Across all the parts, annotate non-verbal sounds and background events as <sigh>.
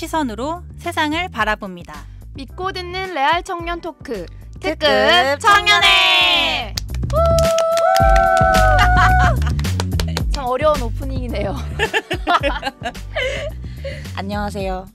시선으로 세상을 바라봅니다. 믿고 듣는 레알 청년 토크 특급 청년회. <laughs> 참 어려운 오프닝이네요. <laughs> 안녕하세요.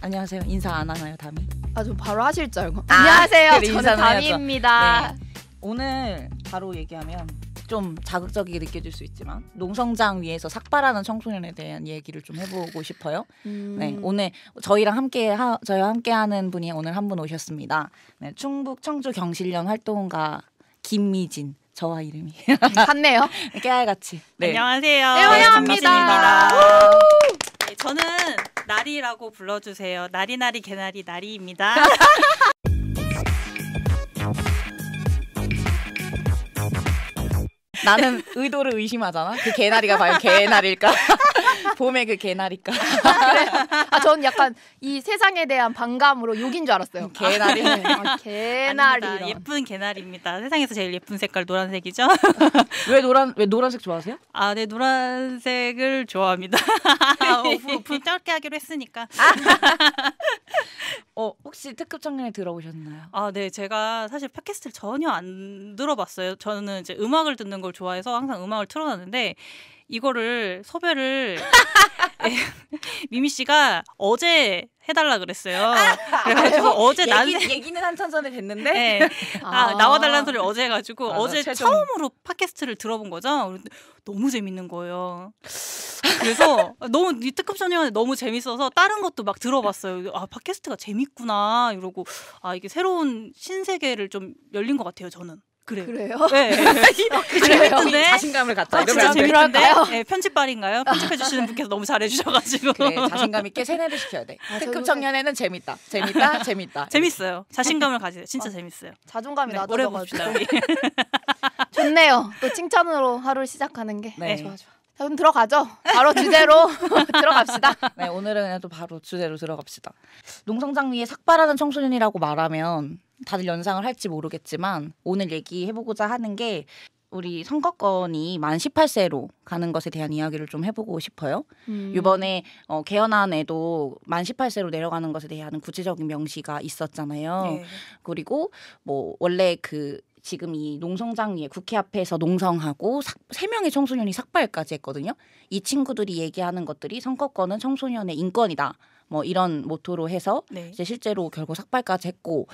안녕하세요. 인사 안 하나요, 담이? 아, 저 바로 하실 줄 알고. 아, 안녕하세요. 저는 담이입니다. 네. 오늘 바로 얘기하면 좀 자극적이게 느껴질 수 있지만 농성장 위에서 삭발하는 청소년에 대한 얘기를 좀 해보고 싶어요. 음. 네, 오늘 저희랑 함께 하, 저희와 함께하는 분이 오늘 한 분 오셨습니다. 네, 충북 청주 경실련 활동가 김미진 저와 이름이 <laughs> 같네요. 깨알같이. 네. 안녕하세요. 네, 환영합니다. 네, 저는 나리라고 불러주세요. 나리나리 개나리 나리입니다. <laughs> 나는 의도를 의심하잖아. 그 개나리가 과연 개나리일까? <laughs> 봄에그 개나리일까? 아, 전 약간 이 세상에 대한 반감으로 욕인 줄 알았어요. 개나리. 아, 개나리. 네. 아, 예쁜 개나리입니다. 세상에서 제일 예쁜 색깔 노란색이죠. 왜 노란 왜 노란색 좋아하세요? 아, 네 노란색을 좋아합니다. 오픈 <laughs> 어, 짧게 하기로 했으니까. 아. 어, 혹시 특급 청년에 들어오셨나요? 아, 네. 제가 사실 팟캐스트를 전혀 안 들어봤어요. 저는 이제 음악을 듣는 걸걸 좋아해서 항상 음악을 틀어놨는데 이거를 섭외를 <laughs> 예, 미미 씨가 어제 해달라 그랬어요. 아, 그래가지고 아, 어제 얘기, 난 얘기는 한참 전에 됐는데 네. 아, 아, 나와달라는 소리를 어제 해가지고 아 어제 최종. 처음으로 팟캐스트를 들어본 거죠. 너무 재밌는 거예요. 그래서 너무 이 특급 전형에 너무 재밌어서 다른 것도 막 들어봤어요. 아 팟캐스트가 재밌구나 이러고 아 이게 새로운 신세계를 좀 열린 것 같아요. 저는. 그래요. 그래요? 네. <laughs> 아, 재밌 네. 자신감을 갖다. 아, 진짜 재밌던데. 네, 편집발인가요? 아. 편집해주시는 분께서 너무 잘해주셔가지고. 그래, 자신감 있게 세뇌를 시켜야 돼. <laughs> 아, 특급 청년에는 재밌다. 재밌다. <laughs> 재밌다. 재밌어요. 자신감을 가지세요. 진짜 아, 재밌어요. 자존감이 네, 낮아져가지고. 좋네요. 또 칭찬으로 하루를 시작하는 게. 네. 네 좋아, 좋아. 그럼 들어가죠. 바로 주제로 들어갑시다. 네, 오늘은 그냥 또 바로 주제로 들어갑시다. 농성장 위에 삭발하는 청소년이라고 말하면 다들 연상을 할지 모르겠지만 오늘 얘기해보고자 하는 게 우리 선거권이 만 18세로 가는 것에 대한 이야기를 좀 해보고 싶어요. 음. 이번에 어, 개헌안 에도 만 18세로 내려가는 것에 대한 구체적인 명시가 있었잖아요. 네. 그리고 뭐 원래 그 지금 이 농성장 위에 국회 앞에서 농성하고 세 명의 청소년이 삭발까지 했거든요. 이 친구들이 얘기하는 것들이 선거권은 청소년의 인권이다. 뭐 이런 모토로 해서 네. 이제 실제로 결국 삭발까지 했고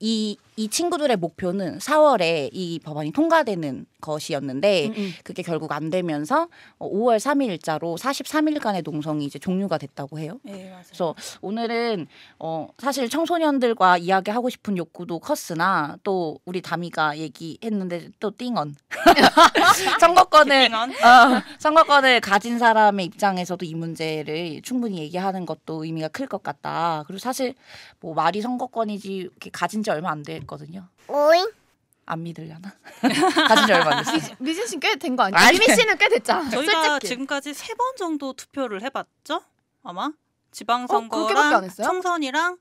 이 이 친구들의 목표는 4월에 이 법안이 통과되는 것이었는데 음음. 음. 그게 결국 안 되면서 5월 3일자로 43일간의 농성이 이제 종료가 됐다고 해요. 네, 맞아요. 그래서 오늘은 어 사실 청소년들과 이야기하고 싶은 욕구도 컸으나 또 우리 다미가 얘기했는데 또 띵언 <laughs> 선거권을 어, 선거권을 가진 사람의 입장에서도 이 문제를 충분히 얘기하는 것도 의미가 클 것 같다. 그리고 사실 뭐 말이 선거권이지 가진 지 얼마 안 됐거든요. 오잉. 안 믿으려나? 가진 지 얼마 어 미진 씨 꽤 된 거아니에 아니, 미미 씨는 꽤 됐잖아. 저희가 솔직히. 지금까지 세 번 정도 투표를 해봤죠? 아마 지방선거랑 어, 총선이랑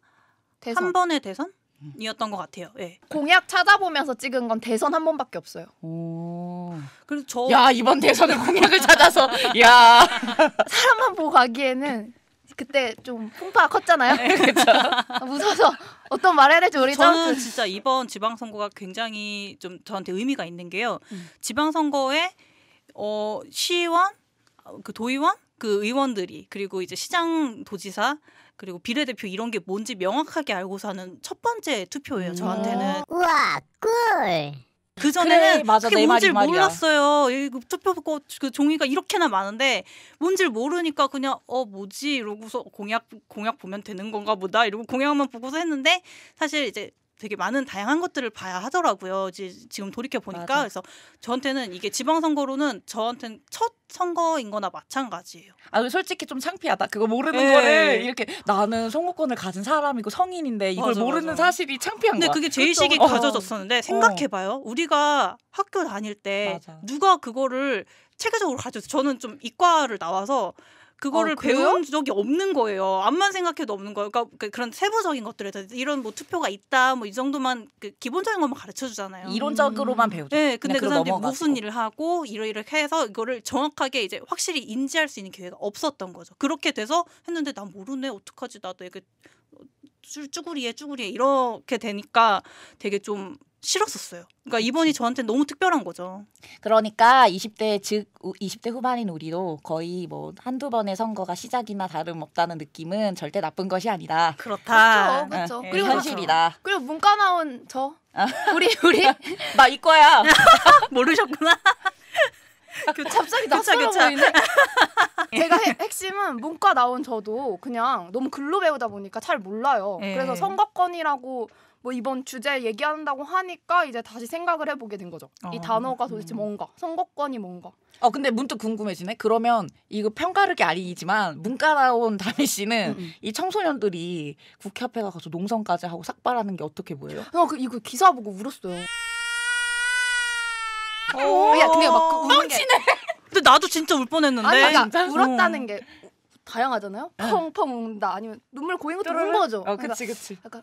대선. 한 번의 대선? 이었던 것 같아요. 예. 공약 찾아보면서 찍은 건 대선 한 번밖에 없어요. 오. 그래서 저. 야 이번 대선을 공약을 찾아서. 야. <laughs> 사람만 보고 가기에는 그때 좀 풍파가 컸잖아요. 그렇죠. <laughs> 무서워서 어떤 말 해야 될지 모르죠. 저는 진짜 이번 지방선거가 굉장히 좀 저한테 의미가 있는 게요. 음. 지방선거에 어, 시의원, 그 도의원, 그 의원들이 그리고 이제 시장 도지사 그리고 비례대표 이런 게 뭔지 명확하게 알고 사는 첫 번째 투표예요. 음. 저한테는. 우와 꿀. 그 전에는 그래, 그게 뭔지 몰랐어요. 투표고 그 종이가 이렇게나 많은데 뭔지 모르니까 그냥 어 뭐지 이러고서 공약 공약 보면 되는 건가 보다 이러고 공약만 보고서 했는데 사실 이제 되게 많은 다양한 것들을 봐야 하더라고요. 이제 지금 돌이켜 보니까 그래서 저한테는 이게 지방선거로는 저한테는 첫 선거인 거나 마찬가지예요. 아, 솔직히 좀 창피하다. 그거 모르는 에이. 네. 거를 이렇게 나는 선거권을 가진 사람이고 성인인데 이걸 맞아, 모르는 맞아. 사실이 창피한 근데 거야. 근데 그게 제의식이 어. 가져졌었는데 어. 생각해봐요. 우리가 학교 다닐 때 맞아. 누가 그거를 체계적으로 가져서 저는 좀 이과를 나와서 그거를 아, 배운 적이 없는 거예요. 암만 생각해도 없는 거예요. 그러니까 그 그런 세부적인 것들에 대해서 이런 뭐 투표가 있다 뭐 이 정도만 그 기본적인 것만 가르쳐 주잖아요. 이론적으로만 음. 배우죠. 네, 근데 그 사람들이 넘어가지고. 무슨 일을 하고 이러이러 해서 이거를 정확하게 이제 확실히 인지할 수 있는 기회가 없었던 거죠. 그렇게 돼서 했는데 난 모르네 어떡하지 나도 이게 어, 쭈구리에 쭈구리에 이렇게 되니까 되게 좀 싫었었어요. 그러니까 이번이 저한테 너무 특별한 거죠. 그러니까 20대 즉 20대 후반인 우리도 거의 뭐 한두 번의 선거가 시작이나 다름없다는 느낌은 절대 나쁜 것이 아니다. 그렇다. 그렇죠. 응. 예, 그리고 현실이다. 그리고 문과 나온 저 아. 우리 우리 <laughs> 나 이과야. <laughs> 모르셨구나. <laughs> 그 갑자기 낯설어 보이네. 예. 제가 해, 핵심은 문과 나온 저도 그냥 너무 글로 배우다 보니까 잘 몰라요. 에이. 예. 그래서 선거권이라고 뭐 이번 주제 얘기한다고 하니까 이제 다시 생각을 해보게 된 거죠. 어. 이 단어가 도대체 뭔가, 선거권이 뭔가. 어 근데 문득 궁금해지네. 그러면 이거 평가르기 아니지만 문과 나온 다미 씨는 음, 음. 이 청소년들이 국회앞에 가서 농성까지 하고 삭발하는 게 어떻게 보여요? 어그 아, 이거 기사 보고 울었어요. 오~ 어. 야 근데 막그 뻥치네. 근데 나도 진짜 울 뻔했는데. 아니 진짜? 울었다는 어. 게 다양하잖아요. 펑펑 운다 네. 아니면 눈물 고인 것도 울 거죠. 어, 그러니까 그치 그치. 약간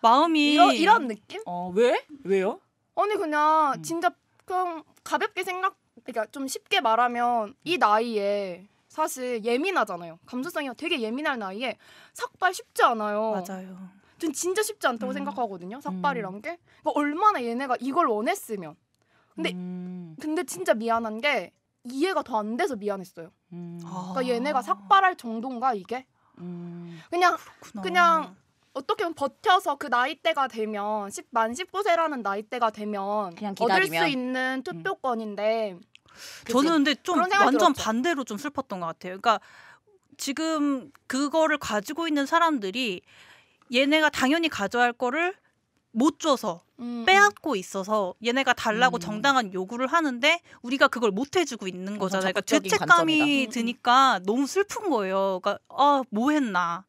마음이 이런, 이런 느낌? 어, 왜? 왜요? 아니 그냥 음. 진짜 그냥 가볍게 생각 그러니까 좀 쉽게 말하면 이 음. 나이에 사실 예민하잖아요. 감수성이 되게 예민할 나이에 삭발 쉽지 않아요. 맞아요. 전 진짜 쉽지 않다고 음. 생각하거든요. 음. 삭발이란 게 그러니까 얼마나 얘네가 이걸 원했으면. 근데 음. 근데 진짜 미안한 게 이해가 더 안 돼서 미안했어요. 그러니까 얘네가 아. 삭발할 정도인가 이게? 그냥 그렇구나. 그냥 어떻게 보면 버텨서 그 나이대가 되면 10, 만 19세라는 나이대가 되면 그냥 기다리면. 얻을 수 있는 음. 투표권인데 음. 저는 근데 좀 완전 들었죠. 반대로 좀 슬펐던 것 같아요. 그러니까 지금 그거를 가지고 있는 사람들이 얘네가 당연히 가져야 할 거를 못 줘서 음, 음, 빼앗고 있어서 얘네가 달라고 음. 정당한 요구를 하는데 우리가 그걸 못 해주고 있는 거잖아요. 그러니까 죄책감이 관점이다. 음, 드니까 너무 슬픈 거예요. 그러니까 아, 뭐 했나.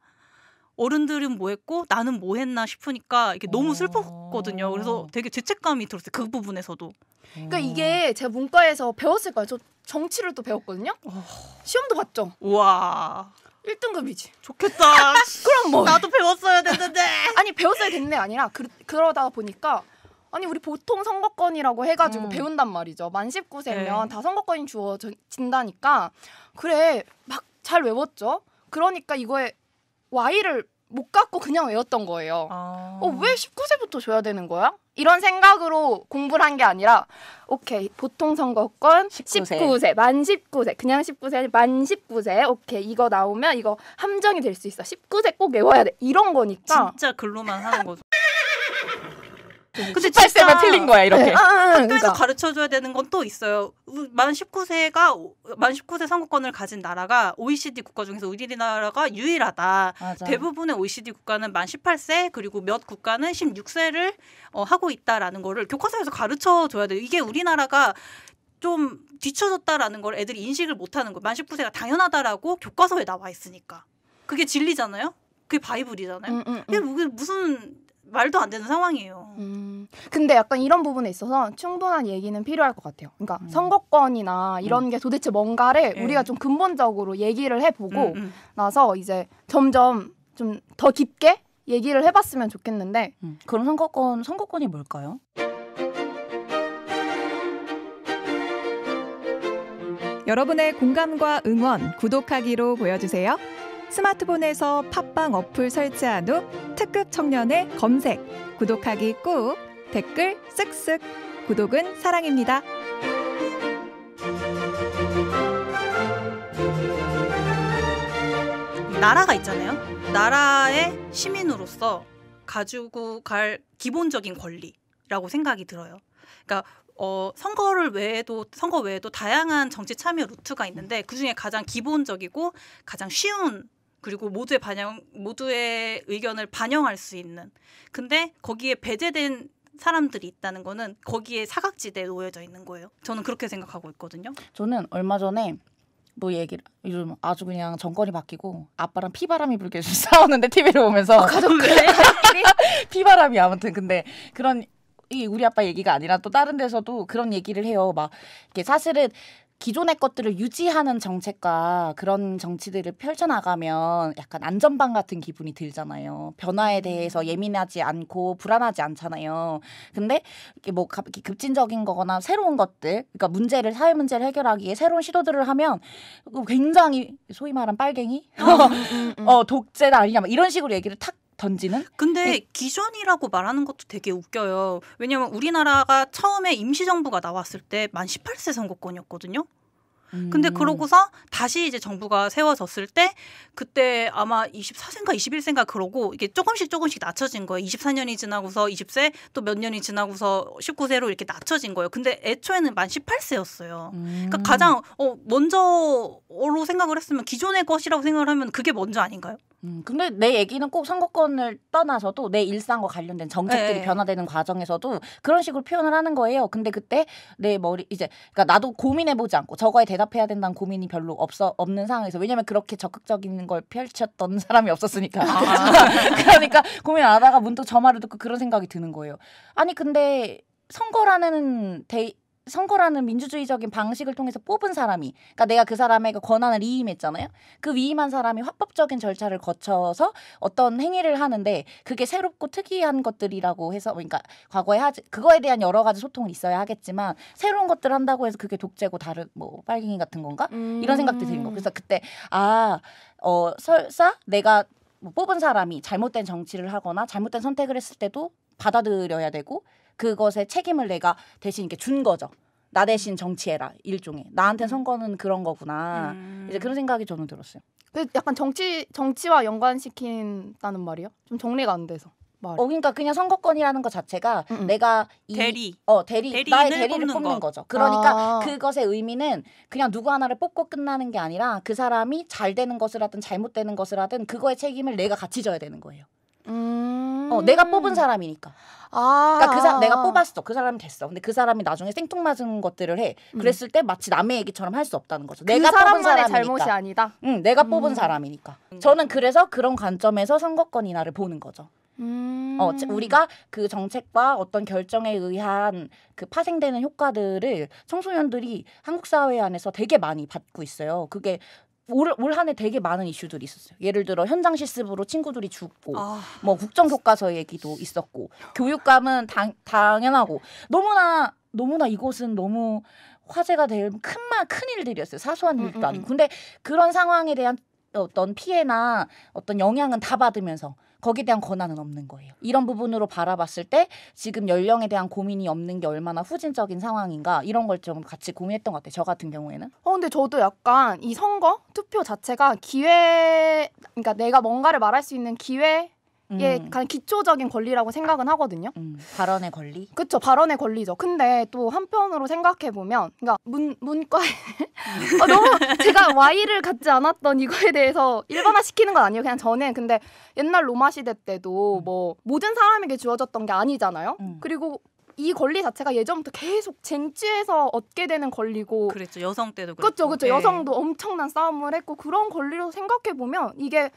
어른들은 뭐 했고 나는 뭐 했나 싶으니까 이게 너무 슬펐거든요. 어. 그래서 되게 죄책감이 들었어요. 그 부분에서도. 그러니까 이게 제가 문과에서 배웠을 거예요. 저 정치를 또 배웠거든요. 어. 시험도 봤죠. 와. 1등급이지. 좋겠다. <laughs> 그럼 뭐. 나도 배웠어야 됐는데. <laughs> 아니 배웠어야 됐네 아니라 그, 그러다 보니까 아니 우리 보통 선거권이라고 해가지고 음. 배운단 말이죠. 만 19세면 네. 다 선거권이 주어진다니까 그래 막 잘 외웠죠. 그러니까 이거에 와이를못 갖고 그냥 외웠던 거예요. 아... 어, 왜 19세부터 줘야 되는 거야? 이런 생각으로 공부를 한 게 아니라 오케이 보통 선거권 19세. 19세 만 19세 그냥 19세 만 19세 오케이 이거 나오면 이거 함정이 될 수 있어 19세 꼭 외워야 돼 이런 거니까 진짜 글로만 하는 거죠. <laughs> 근데 18세만 틀린 거야 이렇게. 네. 아, 아, 아, 학교에서 그러니까. 가르쳐줘야 되는 건 또 있어요. 만 19세가 만 19세 선거권을 가진 나라가 OECD 국가 중에서 우리나라가 유일하다. 맞아. 대부분의 OECD 국가는 만 18세 그리고 몇 국가는 16세를 어, 하고 있다라는 거를 교과서에서 가르쳐줘야 돼요. 이게 우리나라가 좀 뒤쳐졌다라는 걸 애들이 인식을 못하는 거예요. 만 19세가 당연하다라고 교과서에 나와 있으니까. 그게 진리잖아요. 그게 바이블이잖아요. 음, 음, 음. 무슨 말도 안 되는 상황이에요. 음, 근데 약간 이런 부분에 있어서 충분한 얘기는 필요할 것 같아요. 그러니까 음. 선거권이나 이런 음. 게 도대체 뭔가를 예. 우리가 좀 근본적으로 얘기를 해보고 음, 음. 나서 이제 점점 좀 더 깊게 얘기를 해봤으면 좋겠는데 음, 그럼 선거권 선거권이 뭘까요? 여러분의 공감과 응원 구독하기로 보여주세요. 스마트폰에서 팟빵 어플 설치한 후 특급 청년의 검색, 구독하기 꾹, 댓글 쓱쓱. 구독은 사랑입니다. 나라가 있잖아요. 나라의 시민으로서 가지고 갈 기본적인 권리라고 생각이 들어요. 그러니까 어, 선거를 외에도 선거 외에도 다양한 정치 참여 루트가 있는데 그 중에 가장 기본적이고 가장 쉬운 그리고 모두의 반영 모두의 의견을 반영할 수 있는 근데 거기에 배제된 사람들이 있다는 거는 거기에 사각지대에 놓여져 있는 거예요. 저는 그렇게 생각하고 있거든요. 저는 얼마 전에 뭐 얘기를 요즘 아주 그냥 정권이 바뀌고 아빠랑 피바람이 불게 <laughs> 싸우는데 TV를 보면서 어, 가족끼리 <laughs> 피바람이 아무튼 근데 그런 이 우리 아빠 얘기가 아니라 또 다른 데서도 그런 얘기를 해요. 막 이게 사실은 기존의 것들을 유지하는 정책과 그런 정치들을 펼쳐나가면 약간 안전방 같은 기분이 들잖아요. 변화에 음. 대해서 예민하지 않고 불안하지 않잖아요. 근데 이게 뭐 급진적인 거거나 새로운 것들, 그러니까 문제를 사회 문제를 해결하기에 새로운 시도들을 하면 어, 굉장히 소위 말한 빨갱이, 음, 음, <laughs> 어, 독재다 아니냐 막 이런 식으로 얘기를 탁 던지는? 근데 예. 기존이라고 말하는 것도 되게 웃겨요. 왜냐하면 우리나라가 처음에 임시정부가 나왔을 때 만 18세 선거권이었거든요. 음. 근데 그러고서 다시 이제 정부가 세워졌을 때 그때 아마 24세인가 21세인가 그러고 이게 조금씩 조금씩 낮춰진 거예요. 24년이 지나고서 20세 또 몇 년이 지나고서 19세로 이렇게 낮춰진 거예요. 근데 애초에는 만 18세였어요. 그러니까 음. 그러니까 가장 어 먼저로 생각을 했으면 기존의 것이라고 생각을 하면 그게 먼저 아닌가요? 음, 근데 내 얘기는 꼭 선거권을 떠나서도 내 일상과 관련된 정책들이 네. 변화되는 과정에서도 그런 식으로 표현을 하는 거예요. 근데 그때 내 머리 이제 그러니까 나도 고민해 보지 않고 저거에 대답해야 된다는 고민이 별로 없어 없는 상황에서 왜냐면 그렇게 적극적인 걸 펼쳤던 <laughs> 사람이 없었으니까. 아. <laughs> 그러니까 고민 안 하다가 문득 저 말을 듣고 그런 생각이 드는 거예요. 아니 근데 선거라는 데이, 선거라는 민주주의적인 방식을 통해서 뽑은 사람이 그러니까 내가 그 사람에게 그 권한을 위임했잖아요. 그 위임한 사람이 합법적인 절차를 거쳐서 어떤 행위를 하는데 그게 새롭고 특이한 것들이라고 해서 그러니까 과거에 하지 그거에 대한 여러 가지 소통이 있어야 하겠지만 새로운 것들 한다고 해서 그게 독재고 다른 뭐 빨갱이 같은 건가? 음. 이런 생각도 드는 거. 그래서 그때 아, 어 설사 내가 뭐 뽑은 사람이 잘못된 정치를 하거나 잘못된 선택을 했을 때도 받아들여야 되고 그것에 책임을 내가 대신 이렇게 준 거죠. 나 대신 정치해라 일종의 나한테 선거는 그런 거구나 음. 이제 그런 생각이 저는 들었어요. 그 약간 정치 정치와 연관시킨다는 말이요? 좀 정리가 안 돼서. 말. 어, 그러니까 그냥 선거권이라는 것 자체가 음. 음. 내가 이, 대리, 어 대리, 나의 대리를 뽑는, 뽑는 거. 죠 그러니까 아. 그것의 의미는 그냥 누구 하나를 뽑고 끝나는 게 아니라 그 사람이 잘 되는 것을 하든 잘못되는 것을 하든 그거의 책임을 내가 같이 져야 되는 거예요. 음... 어, 내가 뽑은 음. 사람이니까. 아. 그러니까 그사 내가 뽑았어. 그 사람이 됐어. 근데 그 사람이 나중에 생뚱맞은 것들을 해. 음. 그랬을 음. 때 마치 남의 얘기처럼 할 수 없다는 거죠. 그 내가 뽑은 사람이니까. 잘못이 아니다. 응, 내가 음. 뽑은 사람이니까. 저는 그래서 그런 관점에서 선거권 인하를 보는 거죠. 음. 어, 우리가 그 정책과 어떤 결정에 의한 그 파생되는 효과들을 청소년들이 한국 사회 안에서 되게 많이 받고 있어요. 그게 올한해 되게 많은 이슈들이 있었어요. 예를 들어 현장 실습으로 친구들이 죽고 아... 뭐 국정 교과서 얘기도 있었고 교육감은 당, 당연하고 너무나 너무나 이곳은 너무 화제가 될 큰만 큰 일들이었어요. 사소한 음, 일도 음, 아니고. 음. 근데 그런 상황에 대한 어떤 피해나 어떤 영향은 다 받으면서 거기에 대한 권한은 없는 거예요. 이런 부분으로 바라봤을 때 지금 연령에 대한 고민이 없는 게 얼마나 후진적인 상황인가 이런 걸 좀 같이 고민했던 것 같아요. 저 같은 경우에는. 어 근데 저도 약간 이 선거 투표 자체가 기회 그러니까 내가 뭔가를 말할 수 있는 기회 예, 음. 가장 기초적인 권리라고 생각은 하거든요. 음, 발언의 권리? 그렇죠. 발언의 권리죠. 근데 또 한편으로 생각해 보면 그러니까 문 문과에 아, <laughs> 너무 제가 Y를 갖지 않았던 이거에 대해서 일반화 시키는 건 아니에요. 그냥 저는 근데 옛날 로마 시대 때도 음. 뭐 모든 사람에게 주어졌던 게 아니잖아요. 음. 그리고 이 권리 자체가 예전부터 계속 쟁취해서 얻게 되는 권리고 그렇죠 여성 때도 그렇죠 그렇죠 여성도 네. 엄청난 싸움을 했고 그런 권리로 생각해 보면 이게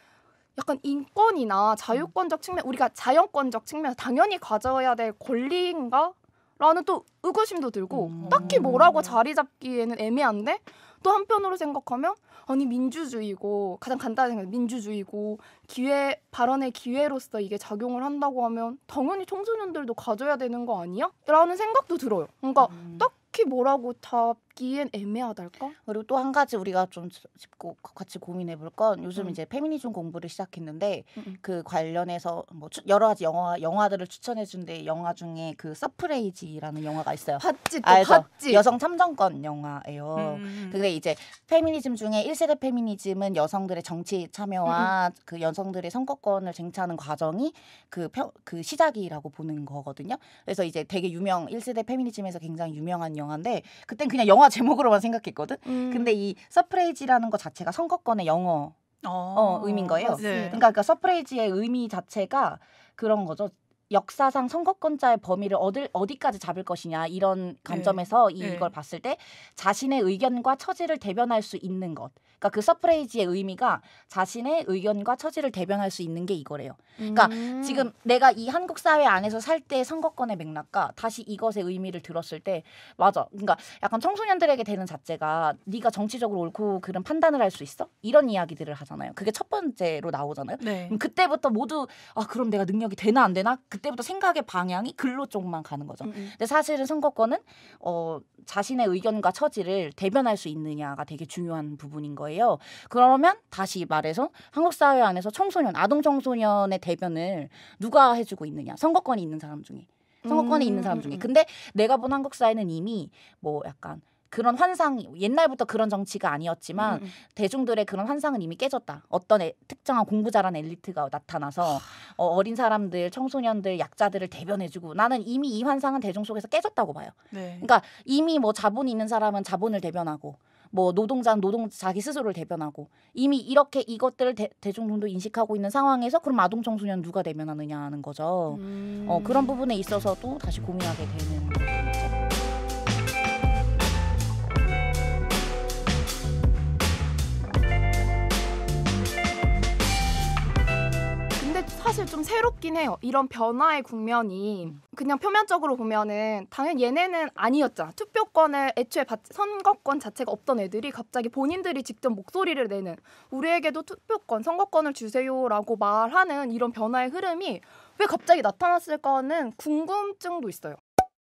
약간 인권이나 자유권적 측면 우리가 자연권적 측면에서 당연히 가져야 될 권리인가? 라는 또 의구심도 들고 음. 딱히 뭐라고 자리 잡기에는 애매한데 또 한편으로 생각하면 아니 민주주의고 가장 간단한 생각 민주주의고 기회 발언의 기회로서 이게 작용을 한다고 하면 당연히 청소년들도 가져야 되는 거 아니야? 라는 생각도 들어요. 그러니까 음. 딱히 뭐라고 다 기엔 애매하달까? 그리고 또 한 가지 우리가 좀 짚고 같이 고민해 볼건 요즘 음. 이제 페미니즘 공부를 시작했는데 음. 음. 그 관련해서 뭐 여러 가지 영화 영화들을 추천해 준데 영화 중에 그 서프레이지라는 영화가 있어요. 봤지 또 봤지. 여성 참정권 영화예요. 음. 음, 음. 근데 이제 페미니즘 중에 1세대 페미니즘은 여성들의 정치 참여와 그 여성들의 선거권을 쟁취하는 과정이 그, 평, 그 시작이라고 보는 거거든요. 그래서 이제 되게 유명 1세대 페미니즘에서 굉장히 유명한 영화인데 그땐 그냥 영화 영화 제목으로만 생각했거든. 음. 근데 이 서프레이지라는 것 자체가 선거권의 영어 어, 어 의미인 거예요. 네. 그러니까, 그 그러니까 서프레이지의 의미 자체가 그런 거죠. 역사상 선거권자의 범위를 어딜, 어디까지 잡을 것이냐 이런 네. 관점에서 네. 이걸 봤을 때 자신의 의견과 처지를 대변할 수 있는 것. 그러니까 그 서프레이지의 의미가 자신의 의견과 처지를 대변할 수 있는 게 이거래요. 그러니까 음. 지금 내가 이 한국 사회 안에서 살 때 선거권의 맥락과 다시 이것의 의미를 들었을 때 맞아. 그러니까 약간 청소년들에게 되는 자체가 네가 정치적으로 옳고 그런 판단을 할 수 있어? 이런 이야기들을 하잖아요. 그게 첫 번째로 나오잖아요. 네. 그때부터 모두 아 그럼 내가 능력이 되나 안 되나 그 그때부터 생각의 방향이 글로 쪽만 가는 거죠. 음, 음 근데 사실은 선거권은 어 자신의 의견과 처지를 대변할 수 있느냐가 되게 중요한 부분인 거예요. 그러면 다시 말해서 한국 사회 안에서 청소년, 아동 청소년의 대변을 누가 해주고 있느냐? 선거권이 있는 사람 중에. 선거권이 음. 있는 사람 음, 중에. 음. 근데 내가 본 한국 사회는 이미 뭐 약간 그런 환상 옛날부터 그런 정치가 아니었지만 음, 음. 대중들의 그런 환상은 이미 깨졌다. 어떤 애, 특정한 공부 잘한 엘리트가 나타나서 어, 어린 사람들, 청소년들, 약자들을 대변해주고 나는 이미 이 환상은 대중 속에서 깨졌다고 봐요. 네. 그러니까 이미 뭐 자본이 있는 사람은 자본을 대변하고 뭐노동자 노동 자기 스스로를 대변하고 이미 이렇게 이것들을 대, 대중도 인식하고 있는 상황에서 그럼 아동 청소년 누가 대변하느냐 하는 거죠. 음. 어, 그런 음. 부분에 있어서도 다시 고민하게 되는 거죠. 사실 좀 새롭긴 해요. 이런 변화의 국면이 그냥 표면적으로 보면은 당연히 얘네는 아니었잖아. 투표권을 애초에 받, 선거권 자체가 없던 애들이 갑자기 본인들이 직접 목소리를 내는 우리에게도 투표권, 선거권을 주세요라고 말하는 이런 변화의 흐름이 왜 갑자기 나타났을까는 궁금증도 있어요.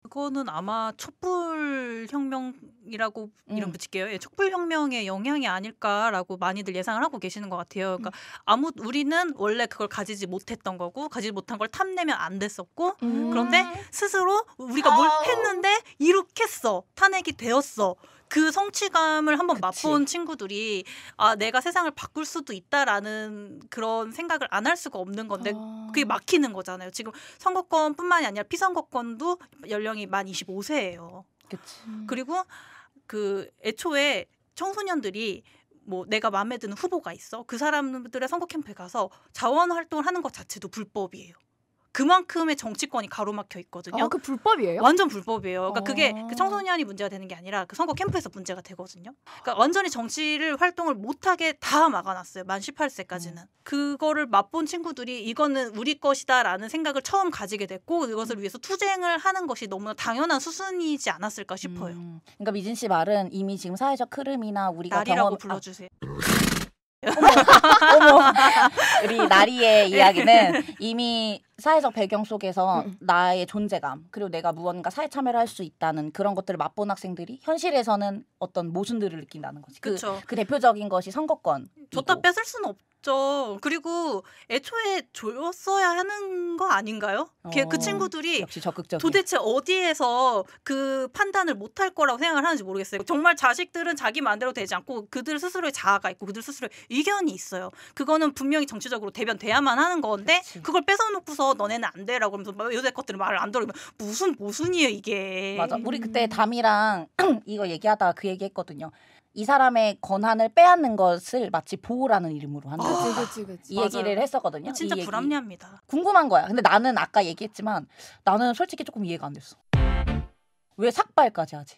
그거는 아마 촛불 혁명이라고 이름 음. 붙일게요. 예, 촛불 혁명의 영향이 아닐까라고 많이들 예상을 하고 계시는 것 같아요. 그러니까 음. 아무 우리는 원래 그걸 가지지 못했던 거고 가지지 못한 걸 탐내면 안 됐었고 음. 그런데 스스로 우리가 어. 뭘 했는데 이룩했어 탄핵이 되었어 그 성취감을 한번 그치. 맛본 친구들이 아 내가 세상을 바꿀 수도 있다라는 그런 생각을 안 할 수가 없는 건데 어. 그게 막히는 거잖아요. 지금 선거권뿐만이 아니라 피선거권도 연령이 만 25세예요. 그치. 그리고 그 애초에 청소년들이 뭐 내가 마음에 드는 후보가 있어 그 사람들의 선거 캠프에 가서 자원 활동을 하는 것 자체도 불법이에요. 그만큼의 정치권이 가로막혀 있거든요. 아, 그 불법이에요? 완전 불법이에요. 그러니까 어... 그게 그 청소년이 문제가 되는 게 아니라 그 선거 캠프에서 문제가 되거든요. 그러니까 완전히 정치를 활동을 못하게 다 막아놨어요. 만 18세까지는. 음. 그거를 맛본 친구들이 이거는 우리 것이다라는 생각을 처음 가지게 됐고 이것을 음. 위해서 투쟁을 하는 것이 너무나 당연한 수순이지 않았을까 싶어요. 음. 그러니까 미진 씨 말은 이미 지금 사회적 흐름이나 우리가 날이라고 아. 불러주세요. 아... 어머, 어머. <laughs> 우리 나리의 네. 이야기는 이미 사회적 배경 속에서 음. 나의 존재감 그리고 내가 무언가 사회 참여를 할 수 있다는 그런 것들을 맛본 학생들이 현실에서는 어떤 모순들을 느낀다는 거지. 그, 그 대표적인 것이 선거권. 줬다 뺏을 수는 없. 맞죠. 그렇죠. 그리고 애초에 였어야 하는 거 아닌가요? 그 어, 그 친구들이 역시 적극적 도대체 어디에서 그 판단을 못할 거라고 생각을 하는지 모르겠어요. 정말 자식들은 자기 마음대로 되지 않고 그들 스스로의 자아가 있고 그들 스스로의 의견이 있어요. 그거는 분명히 정치적으로 대변돼야만 하는 건데 그치. 그걸 뺏어놓고서 너네는 안 돼라고 그러면서 요새 것들은 말을 안 들으면 무슨 모순이에요 이게. 맞아. 우리 그때 음. 담이랑 <clears throat> 이거 얘기하다가 그 얘기했거든요. 이 사람의 권한을 빼앗는 것을 마치 보호라는 이름으로 한는 거다. 아, 그치, 그치. 이 얘기를 맞아요. 했었거든요. 진짜 불합리합니다. 궁금한 거야. 근데 나는 아까 얘기했지만 나는 솔직히 조금 이해가 안 됐어. 왜 삭발까지 하지?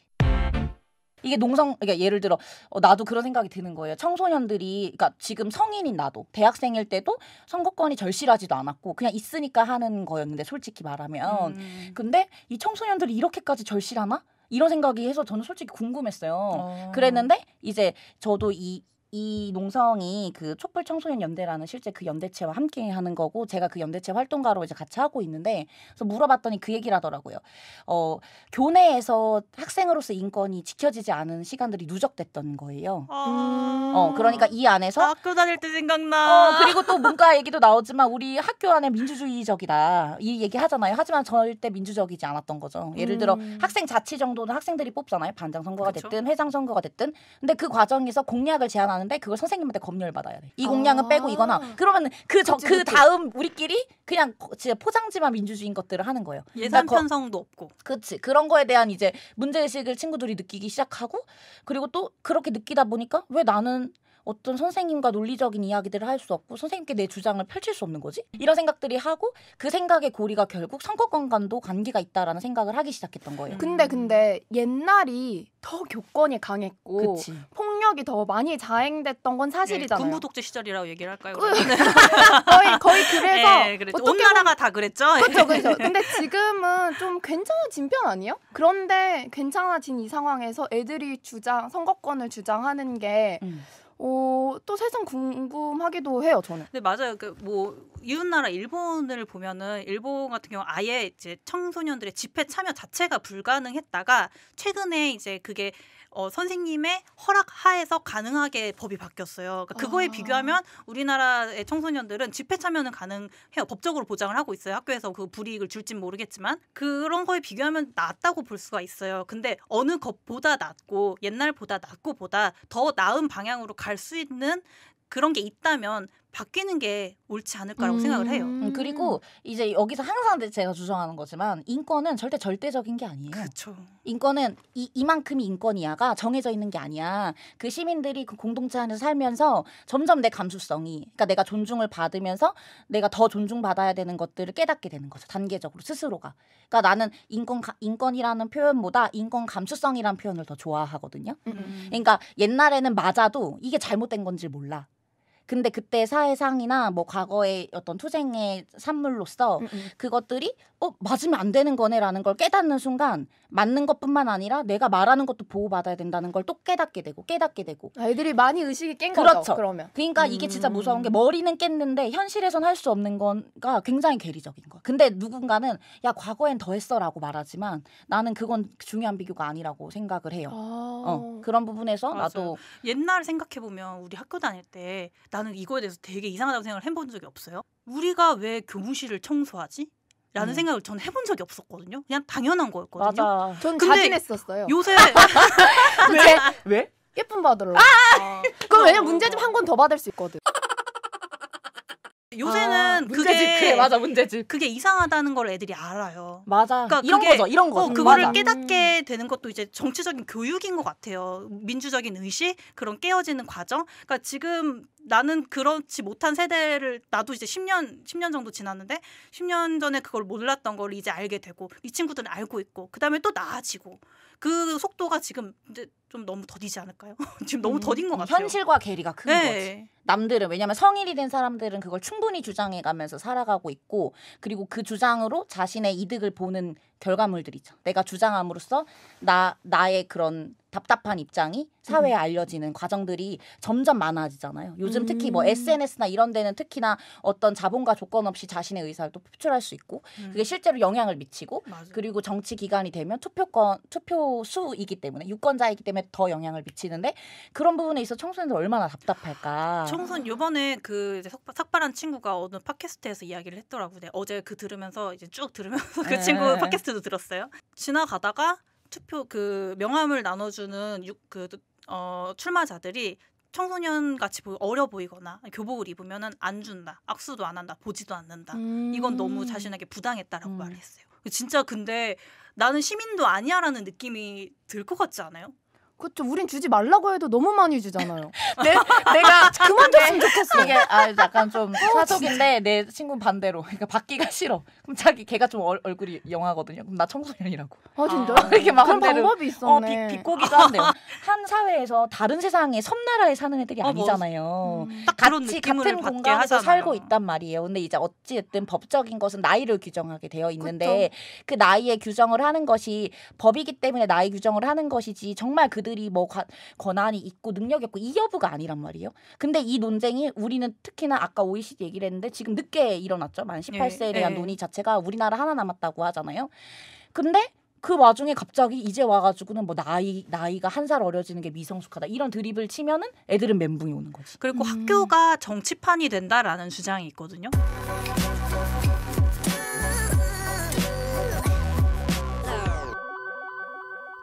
이게 농성 그러니까 예를 들어 어, 나도 그런 생각이 드는 거예요. 청소년들이 그러니까 지금 성인인 나도 대학생일 때도 선거권이 절실하지도 않았고 그냥 있으니까 하는 거였는데 솔직히 말하면 음. 근데 이 청소년들이 이렇게까지 절실하나? 이런 생각이 해서 저는 솔직히 궁금했어요. 어. 그랬는데 이제 저도 이이 농성이 그 촛불 청소년 연대라는 실제 그 연대체와 함께 하는 거고 제가 그 연대체 활동가로 이제 같이 하고 있는데 그래서 물어봤더니 그 얘기를 하더라고요. 어 교내에서 학생으로서 인권이 지켜지지 않은 시간들이 누적됐던 거예요. 아~ 어 그러니까 이 안에서 아, 학교 다닐 때 생각나. 어 그리고 또 문과 얘기도 나오지만 우리 학교 안에 민주주의적이다 이 얘기 하잖아요. 하지만 절대 민주적이지 않았던 거죠. 예를 들어 음. 학생 자치 정도는 학생들이 뽑잖아요. 반장 선거가 그쵸? 됐든 회장 선거가 됐든 근데 그 과정에서 공약을 제안하는 나는데 그걸 선생님한테 검열 받아야 돼. 이 아. 공약은 아~ 빼고 이거나 그러면 그그 그, 그 다음 우리끼리 그냥 진짜 포장지만 민주주의인 것들을 하는 거예요. 그러니까 예산 편성도 없고. 그렇지. 그런 거에 대한 이제 문제 의식을 친구들이 느끼기 시작하고 그리고 또 그렇게 느끼다 보니까 왜 나는 어떤 선생님과 논리적인 이야기들을 할 수 없고 선생님께 내 주장을 펼칠 수 없는 거지? 이런 생각들이 하고 그 생각의 고리가 결국 선거권간도 관계가 있다라는 생각을 하기 시작했던 거예요. 음. 근데 근데 옛날이 더 교권이 강했고 그치. 폭력이 더 많이 자행됐던 건 사실이잖아요. 네, 군부 독재 시절이라고 얘기를 할까요? <laughs> 거의 거의 그래서 네, 그렇죠. 온 나라가 다 그랬죠. 그렇죠, 그렇죠. 근데 지금은 좀 괜찮아진 편 아니에요? 그런데 괜찮아진 이 상황에서 애들이 주장 선거권을 주장하는 게 음. 어, 또 세상 궁금하기도 해요, 저는. 네, 맞아요. 그, 뭐, 이웃나라 일본을 보면은, 일본 같은 경우 아예 이제 청소년들의 집회 참여 자체가 불가능했다가, 최근에 이제 그게 어, 선생님의 허락 하에서 가능하게 법이 바뀌었어요. 그러니까 그거에 아. 비교하면 우리나라의 청소년들은 집회 참여는 가능해요. 법적으로 보장을 하고 있어요. 학교에서 그 불이익을 줄진 모르겠지만 그런 거에 비교하면 낫다고 볼 수가 있어요. 근데 어느 것보다 낫고 옛날보다 낫고보다 더 나은 방향으로 갈 수 있는 그런 게 있다면 바뀌는 게 옳지 않을까라고 음. 생각을 해요. 음, 그리고 음. 이제 여기서 항상 제가 주장하는 거지만 인권은 절대 절대적인 게 아니에요. 그렇죠. 인권은 이, 이만큼이 인권이야가 정해져 있는 게 아니야. 그 시민들이 그 공동체 안에서 살면서 점점 내 감수성이 그러니까 내가 존중을 받으면서 내가 더 존중받아야 되는 것들을 깨닫게 되는 거죠. 단계적으로 스스로가. 그러니까 나는 인권 인권이라는 표현보다 인권 감수성이라는 표현을 더 좋아하거든요. 음, 음. 그러니까 옛날에는 맞아도 이게 잘못된 건지 몰라. 근데 그때 사회상이나 뭐 과거의 어떤 투쟁의 산물로서 음, 음. 그것들이 어 맞으면 안 되는 거네라는 걸 깨닫는 순간 맞는 것뿐만 아니라 내가 말하는 것도 보호받아야 된다는 걸 또 깨닫게 되고 깨닫게 되고 아, 애들이 많이 의식이 깬 그렇죠. 죠 그러면 그러니까 음. 이게 진짜 무서운 게 음. 머리는 깼는데 현실에선 할 수 없는 건가 굉장히 괴리적인 거야. 근데 누군가는 야 과거엔 더 했어라고 말하지만 나는 그건 중요한 비교가 아니라고 생각을 해요. 아. 어, 그런 부분에서 맞아요. 나도 옛날 생각해 보면 우리 학교 다닐 때 나는 이거에 대해서 되게 이상하다고 생각을 해본 적이 없어요. 우리가 왜 교무실을 청소하지? 라는 음. 생각을 전 해본 적이 없었거든요. 그냥 당연한 거였거든요. 맞아. 전 자진했었어요. 요새 <laughs> 왜? <laughs> 왜? 예쁜 받으러. 아! 아, 그럼 왜냐면 문제집 한 권 더 받을 수 있거든. 요새는 아, 문제집, 그게 그 맞아 문제집 그게 이상하다는 걸 애들이 알아요. 맞아. 그러니까 이런 그게, 거죠. 이런 거. 어, 그거를 맞아. 깨닫게 음. 되는 것도 이제 정치적인 교육인 것 같아요. 민주적인 의식 그런 깨어지는 과정. 그러니까 지금 나는 그렇지 못한 세대를 나도 이제 10년 10년 정도 지났는데 10년 전에 그걸 몰랐던 걸 이제 알게 되고 이 친구들은 알고 있고 그다음에 또 나아지고 그 속도가 지금 이제 좀 너무 더디지 않을까요? <laughs> 지금 너무 음, 더딘 것 음, 같아요. 현실과 괴리가 큰 네. 거지. 남들은 왜냐하면 성인이 된 사람들은 그걸 충분히 주장해가면서 살아가고 있고 그리고 그 주장으로 자신의 이득을 보는 결과물들이죠. 내가 주장함으로써 나 나의 그런 답답한 입장이 사회에 음. 알려지는 과정들이 점점 많아지잖아요. 요즘 특히 뭐 음. SNS나 이런 데는 특히나 어떤 자본과 조건 없이 자신의 의사를 또 표출할 수 있고 음. 그게 실제로 영향을 미치고 맞아. 그리고 정치 기간이 되면 투표권 투표 수이기 때문에 유권자이기 때문에 더 영향을 미치는데 그런 부분에 있어 청소년들 얼마나 답답할까. 청소년 요번에 그 이제 삭발한 친구가 어느 팟캐스트에서 이야기를 했더라고요. 어제 그 들으면서 이제 쭉 들으면서 그 네. 친구 팟캐스트도 들었어요. 지나가다가 투표 그 명함을 나눠주는 그 어, 출마자들이 청소년 같이 어려 보이거나 교복을 입으면은 안 준다, 악수도 안 한다, 보지도 않는다. 음. 이건 너무 음. 자신에게 부당했다라고 음. 말했어요. 진짜 근데 나는 시민도 아니야라는 느낌이 들 것 같지 않아요? 그렇죠. 우린 주지 말라고 해도 너무 많이 주잖아요. 내, <laughs> 네, 내가 <laughs> 그만 줬으면 네. 좋겠어. 이게 아, 약간 좀 어, 사적인데 내친구 반대로. 그러니까 받기가 싫어. 그럼 자기 걔가 좀 얼, 얼굴이 영하거든요. 그럼 나 청소년이라고. 아 진짜? 아, 이렇게 막 그런 반대로. 방법이 있었네. 어, 비, 꼬기가한대한 사회에서 다른 세상에 섬나라에 사는 애들이 아, 어, 니잖아요 뭐, 음. 같이 같은 공간에서 하잖아요. 살고 있단 말이에요. 근데 이제 어찌됐든 법적인 것은 나이를 규정하게 되어 있는데 그쵸? 그 나이의 규정을 하는 것이 법이기 때문에 나이 규정을 하는 것이지 정말 그 그들이 뭐 권한이 있고 능력이 없고 이 여부가 아니란 말이에요. 근데 이 논쟁이 우리는 특히나 아까 OECD 얘기를 했는데 지금 늦게 일어났죠. 만 18세에 예, 대한 네. 논의 자체가 우리나라 하나 남았다고 하잖아요. 근데 그 와중에 갑자기 이제 와가지고는 뭐 나이 나이가 한 살 어려지는 게 미성숙하다 이런 드립을 치면은 애들은 멘붕이 오는 거지. 그리고 음. 학교가 정치판이 된다라는 주장이 있거든요.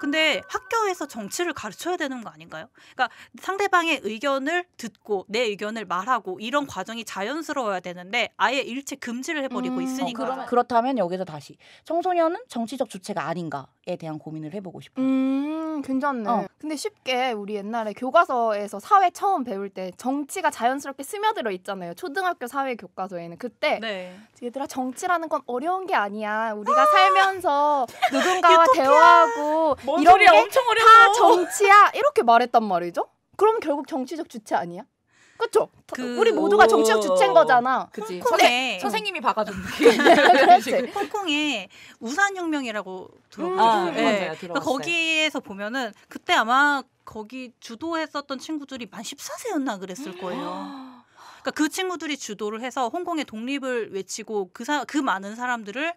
근데 학교에서 정치를 가르쳐야 되는 거 아닌가요? 그러니까 상대방의 의견을 듣고 내 의견을 말하고 이런 과정이 자연스러워야 되는데 아예 일체 금지를 해버리고 음, 어, 있으니까. 어, 그렇다면 여기서 다시 청소년은 정치적 주체가 아닌가에 대한 고민을 해보고 싶어요. 음, 괜찮네. 어. 근데 쉽게 우리 옛날에 교과서에서 사회 처음 배울 때 정치가 자연스럽게 스며들어 있잖아요. 초등학교 사회 교과서에는 그때 네. 얘들아 정치라는 건 어려운 게 아니야. 우리가 살면서 <laughs> 누군가와 대화하고 뭐 이런 게다 정치야 이렇게 말했단 말이죠. 그럼 결국 정치적 주체 아니야? 그쵸 그... 우리 모두가 정치적 주체인 거잖아. 그치. 홍콩에 선생님이 박아준 <laughs> 느 홍콩에 우산혁명이라고 들어봤어요. 음. 네. 네. 그러니까 거기에서 보면은 그때 아마 거기 주도했었던 친구들이 만 14세였나 그랬을 거예요. 그러니까 그 친구들이 주도를 해서 홍콩의 독립을 외치고 그, 사, 그 많은 사람들을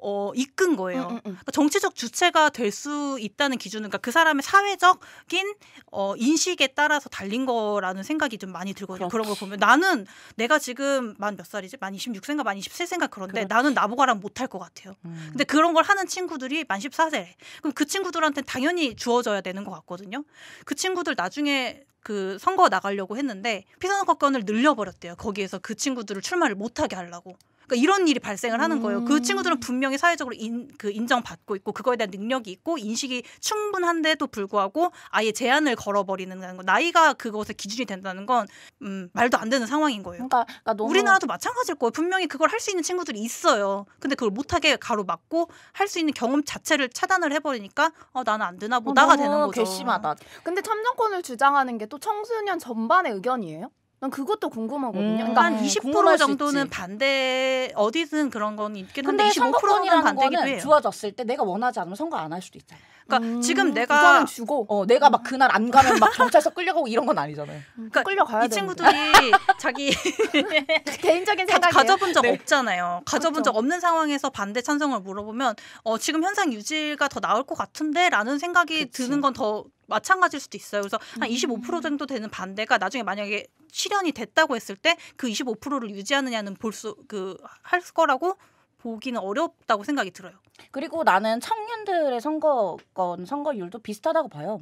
어, 이끈 거예요. 음, 음, 음. 그러니까 정치적 주체가 될 수 있다는 기준은 그러니까 그 사람의 사회적인 어, 인식에 따라서 달린 거라는 생각이 좀 많이 들거든요. 그런걸 보면 나는 내가 지금 만 몇 살이지? 만 26세인가 만 27세인가 그런데 그렇지. 나는 나보가랑 못할 것 같아요. 음. 근데 그런 걸 하는 친구들이 만 14세래. 그럼 그 친구들한테 당연히 주어져야 되는 것 같거든요. 그 친구들 나중에 그 선거 나가려고 했는데 피선거권을 늘려버렸대요. 거기에서 그 친구들을 출마를 못하게 하려고. 그러니까 이런 일이 발생을 하는 거예요. 그 음. 그 친구들은 분명히 사회적으로 인, 그 인정받고 있고 그거에 대한 능력이 있고 인식이 충분한데도 불구하고 아예 제한을 걸어버리는 거. 나이가 그것에 기준이 된다는 건 음, 말도 안 되는 상황인 거예요. 그러니까, 그러니까 너무... 우리나라도 마찬가지일 거예요. 분명히 그걸 할 수 있는 친구들이 있어요. 근데 그걸 못하게 가로막고 할 수 있는 경험 자체를 차단을 해버리니까 어, 나는 안 되나 보다가 어, 되는 거죠. 괘씸하다. 근데 참정권을 주장하는 게 또 청소년 전반의 의견이에요? 난 그것도 궁금하거든요. 음, 그러니까 한20% 정도는 반대 어디든 그런 건 있긴 한데 25%는 반대기도 해요. 주어졌을 때 내가 원하지 않으면 선거 안 할 수도 있잖아요. 그러니까 음, 지금 내가 주고 어 내가 막 음. 그날 안 가면 막 경찰서 끌려가고 이런 건 아니잖아요. 음, 그러니까 끌려가야 이 친구들이 <laughs> 자기 <laughs> 개인적인 생각 가져본 적 네. 없잖아요. 가져본 그렇죠. 적 없는 상황에서 반대 찬성을 물어보면 어 지금 현상 유지가 더 나올 것 같은데라는 생각이 그치. 드는 건더 마찬가지일 수도 있어요. 그래서 한 25% 음. 정도 되는 반대가 나중에 만약에 실현이 됐다고 했을 때 그 25%를 유지하느냐는 볼 수 그 할 거라고 보기는 어렵다고 생각이 들어요. 그리고 나는 청년들의 선거권 선거율도 비슷하다고 봐요.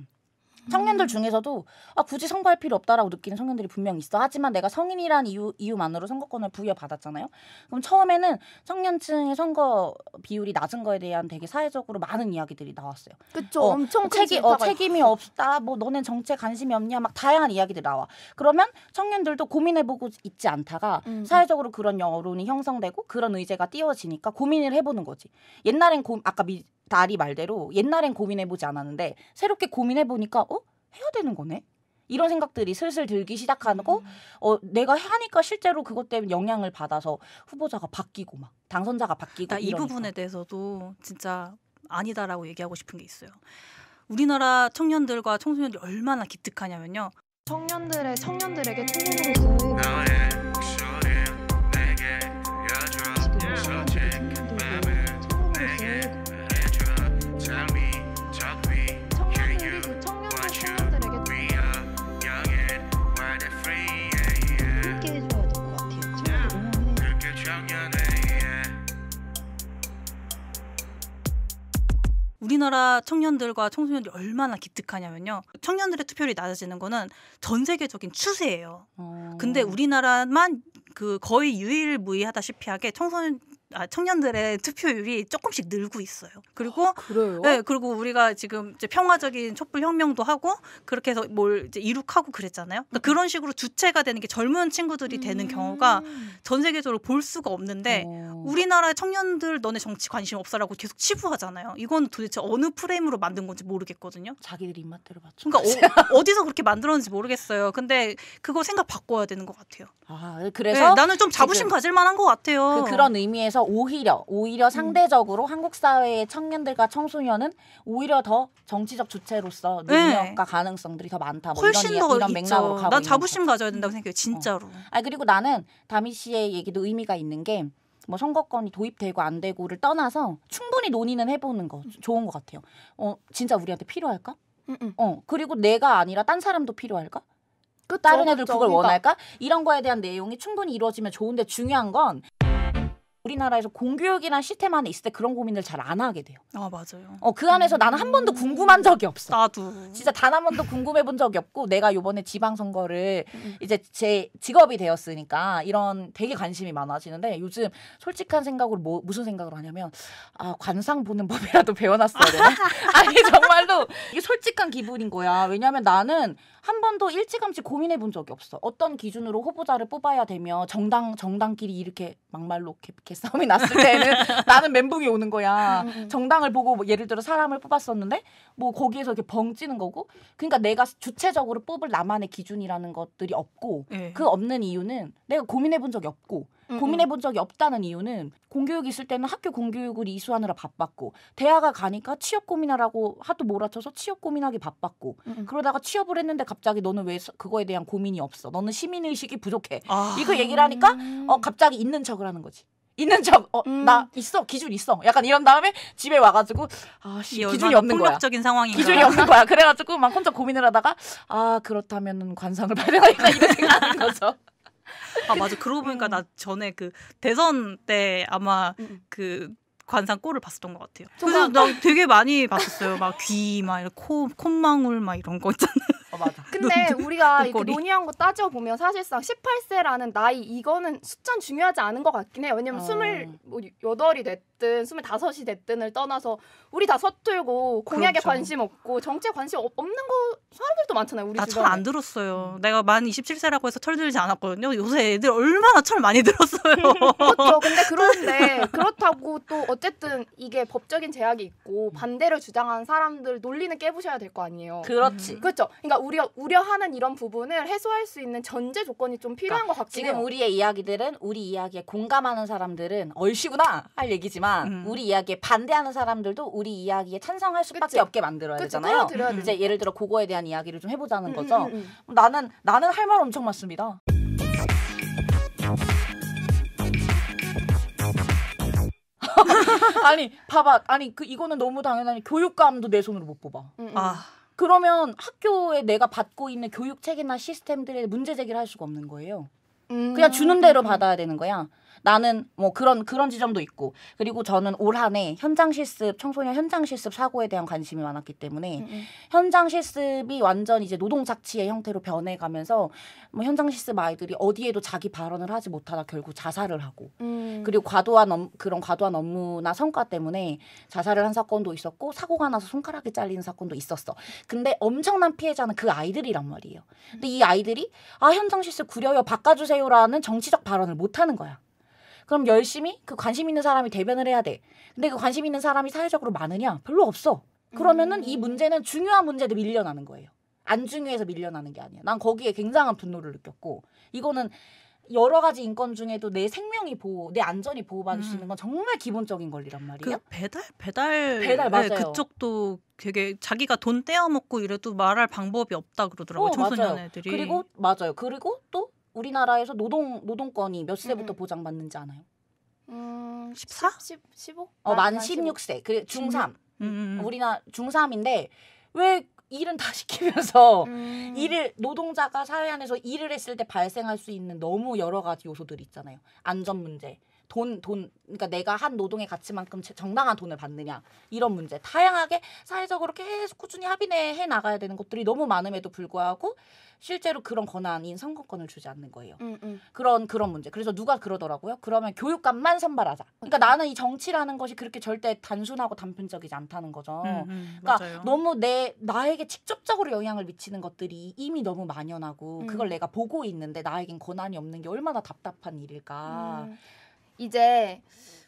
청년들 중에서도 아 굳이 선거할 필요 없다라고 느끼는 청년들이 분명 있어. 하지만 내가 성인이란 이유 이유만으로 선거권을 부여받았잖아요. 그럼 처음에는 청년층의 선거 비율이 낮은 거에 대한 되게 사회적으로 많은 이야기들이 나왔어요. 그쵸. 어, 엄청 뭐 책임 어, 책임이 없다. 뭐 너는 정책 관심이 없냐. 막 다양한 이야기들이 나와. 그러면 청년들도 고민해보고 있지 않다가 음. 사회적으로 그런 여론이 형성되고 그런 의제가 띄워지니까 고민을 해보는 거지. 옛날엔 고, 아까 미, 다리 말대로 옛날엔 고민해보지 않았는데 새롭게 고민해보니까 어 해야 되는 거네 이런 생각들이 슬슬 들기 시작하고 음. 어 내가 하니까 실제로 그것 때문에 영향을 받아서 후보자가 바뀌고 막 당선자가 바뀌고 나이 부분에 대해서도 진짜 아니다라고 얘기하고 싶은 게 있어요. 우리나라 청년들과 청소년들이 얼마나 기특하냐면요. 청년들의 청년들에게 청소년들 우리나라 청년들과 청소년들이 얼마나 기특하냐면요. 청년들의 투표율이 낮아지는 거는 전 세계적인 추세예요. 어. 근데 우리나라만 그 거의 유일무이하다시피하게 청소년 아, 청년들의 투표율이 조금씩 늘고 있어요. 그리고 아, 그래요? 네, 그리고 우리가 지금 이제 평화적인 촛불 혁명도 하고 그렇게 해서 뭘 이제 이룩하고 그랬잖아요. 그러니까 음. 그런 식으로 주체가 되는 게 젊은 친구들이 음. 되는 경우가 음. 전 세계적으로 볼 수가 없는데 어. 우리나라 청년들 너네 정치 관심 없어라고 계속 치부하잖아요. 이건 도대체 어느 프레임으로 만든 건지 모르겠거든요. 자기들 입맛대로 맞춰. 그러니까 어, <laughs> 디서 그렇게 만들었는지 모르겠어요. 근데 그거 생각 바꿔야 되는 것 같아요. 아, 그래서 네, 나는 좀 자부심 가질 만한 것 같아요. 그, 그런 의미에서 그래서 오히려 오히려 음. 상대적으로 음. 한국 사회의 청년들과 청소년은 오히려 더 정치적 주체로서 능력과 네. 가능성들이 더 많다. 뭐 훨씬 이런, 예, 더 이런 맥락으로 가고 난 자부심 가져야 된다고 음. 생각해요. 진짜로. 어. 아 그리고 나는 다미 씨의 얘기도 의미가 있는 게. 뭐 선거권이 도입되고 안 되고를 떠나서 충분히 논의는 해보는 거 음. 좋은 것 같아요. 어 진짜 우리한테 필요할까? 음, 음. 어 그리고 내가 아니라 딴 사람도 필요할까? 그 다른 애들 그걸 그러니까 원할까? 이런 거에 대한 내용이 충분히 이루어지면 좋은데 중요한 건 우리나라에서 공교육이나 시스템 안에 있을 때 그런 고민을 잘 안 하게 돼요. 아 맞아요. 어그 안에서 음. 나는 한 번도 궁금한 적이 없어. 나도 진짜 단 한 번도 궁금해 본 적이 없고 내가 요번에 지방선거를 음. 이제 제 직업이 되었으니까 이런 되게 관심이 많아지는데 요즘 솔직한 생각으로 뭐 무슨 생각을 하냐면 아 관상 보는 법이라도 배워놨어야 되나? <laughs> 아니 정말로 이게 솔직한 기분인 거야. 왜냐하면 나는 한 번도 일찌감치 고민해 본 적이 없어. 어떤 기준으로 후보자를 뽑아야 되며 정당 정당끼리 이렇게 막말로 개싸움이 났을 때는 <laughs> 나는 멘붕이 오는 거야. 음, 음. 정당을 보고 뭐 예를 들어 사람을 뽑았었는데 뭐 거기에서 이렇게 벙찌는 거고. 그러니까 내가 주체적으로 뽑을 나만의 기준이라는 것들이 없고 네. 그 없는 이유는 내가 고민해 본 적이 없고 음, 음. 고민해 본 적이 없다는 이유는 공교육 있을 때는 학교 공교육을 이수하느라 바빴고 대학을 가니까 취업 고민하라고 하도 몰아쳐서 취업 고민하기 바빴고 음, 음. 그러다가 취업을 했는데 갑자기 너는 왜 그거에 대한 고민이 없어? 너는 시민 의식이 부족해. 아, 이거 얘기를 하니까 어 갑자기 있는 척을 하는 거지. 있는 척, 어, 음. 나 있어, 기준 있어. 약간 이런 다음에 집에 와가지고, 아, 씨, 기준이 없는 거야. 폭력적인 상황인가. 기준이 없는 거야. 그래가지고 막 혼자 고민을 하다가, 아, 그렇다면 관상을 받아야 <laughs> 되나 이런 생각하는 거죠. 아 맞아. 그러고 보니까 음. 나 전에 그 대선 때 아마 음. 음. 그 관상 꼴을 봤었던 것 같아요. 그래서 나 되게 많이 봤었어요. 막 귀, 막 코, 콧망울, 막 이런 거 있잖아요. 어, 맞아. 근데 우리가 이렇게 논의한 거 따져보면 사실상 18세라는 나이 이거는 숫자는 중요하지 않은 것 같긴 해 왜냐면 어. 28이 뭐 됐든 25이 됐든을 떠나서 우리 다 서툴고 공약에 그렇죠. 관심 없고 정치에 관심 없는 거 사람들도 많잖아요. 우리 나철 안 들었어요. 음. 내가 만 27세라고 해서 철 들지 않았거든요. 요새 애들 얼마나 철 많이 들었어요. <laughs> 그렇죠. <laughs> 근데 그런데 그렇다고 또 어쨌든 이게 법적인 제약이 있고 음. 반대를 주장한 사람들 논리는 깨부셔야 될 거 아니에요. 그렇지. 음. 그렇죠. 그러니까 우려 우려하는 이런 부분을 해소할 수 있는 전제 조건이 좀 필요한 그러니까 것같아요 지금 해요. 우리의 이야기들은 우리 이야기에 공감하는 사람들은 얼씨구나 할 얘기지만 음. 우리 이야기에 반대하는 사람들도 우리 이야기에 찬성할 수밖에 그치. 없게 만들어야 그치. 되잖아요. 음. 이제 예를 들어 고거에 대한 이야기를 좀 해보자는 음, 음, 거죠. 음, 음. 나는 나는 할 말 엄청 많습니다. <laughs> 아니 봐봐 아니 그 이거는 너무 당연하니 교육감도 내 손으로 못 뽑아. 음, 음. 아 그러면 학교에 내가 받고 있는 교육 체계나 시스템들의 문제 제기를 할 수가 없는 거예요. 음. 그냥 주는 대로 음. 받아야 되는 거야. 나는 뭐 그런 그런 지점도 있고 그리고 저는 올 한해 현장 실습 청소년 현장 실습 사고에 대한 관심이 많았기 때문에 음, 음. 현장 실습이 완전 이제 노동 착취의 형태로 변해가면서 뭐 현장 실습 아이들이 어디에도 자기 발언을 하지 못하다 결국 자살을 하고 음. 그리고 과도한 업, 그런 과도한 업무나 성과 때문에 자살을 한 사건도 있었고 사고가 나서 손가락이 잘리는 사건도 있었어. 근데 엄청난 피해자는 그 아이들이란 말이에요. 근데 이 아이들이 아 현장 실습 구려요 바꿔주세요라는 정치적 발언을 못 하는 거야. 그럼 열심히 그 관심 있는 사람이 대변을 해야 돼. 근데 그 관심 있는 사람이 사회적으로 많으냐? 별로 없어. 그러면은 음. 이 문제는 중요한 문제도 밀려나는 거예요. 안 중요해서 밀려나는 게 아니야. 난 거기에 굉장한 분노를 느꼈고 이거는 여러 가지 인권 중에도 내 생명이 보호, 내 안전이 보호받을 수 있는 음. 건 정말 기본적인 권리란 말이에요. 그 배달 배달 배달 네, 맞아요. 네, 그쪽도 되게 자기가 돈 떼어먹고 이래도 말할 방법이 없다 그러더라고요. 어, 청소년 맞아요. 애들이. 그리고 맞아요. 그리고 또 우리나라에서 노동 노동권이 몇 세부터 음. 보장받는지 아나요? 음, 14? 10, 15? 어, 만, 만 16세. 그래 중3. 음, 음, 음. 우리나 중3인데 왜 일은 다 <laughs> 시키면서 음. 일을 노동자가 사회 안에서 일을 했을 때 발생할 수 있는 너무 여러 가지 요소들이 있잖아요. 안전 문제, 돈, 돈, 그러니까 내가 한 노동의 가치만큼 정당한 돈을 받느냐. 이런 문제. 다양하게 사회적으로 계속 꾸준히 합의해 나가야 되는 것들이 너무 많음에도 불구하고 실제로 그런 권한인 선거권을 주지 않는 거예요. 음, 음. 그런, 그런 문제. 그래서 누가 그러더라고요. 그러면 교육감만 선발하자. 그러니까 그렇죠. 나는 이 정치라는 것이 그렇게 절대 단순하고 단편적이지 않다는 거죠. 음, 음, 그러니까 맞아요. 너무 내, 나에게 직접적으로 영향을 미치는 것들이 이미 너무 만연하고 음. 그걸 내가 보고 있는데 나에겐 권한이 없는 게 얼마나 답답한 일일까. 음. 이제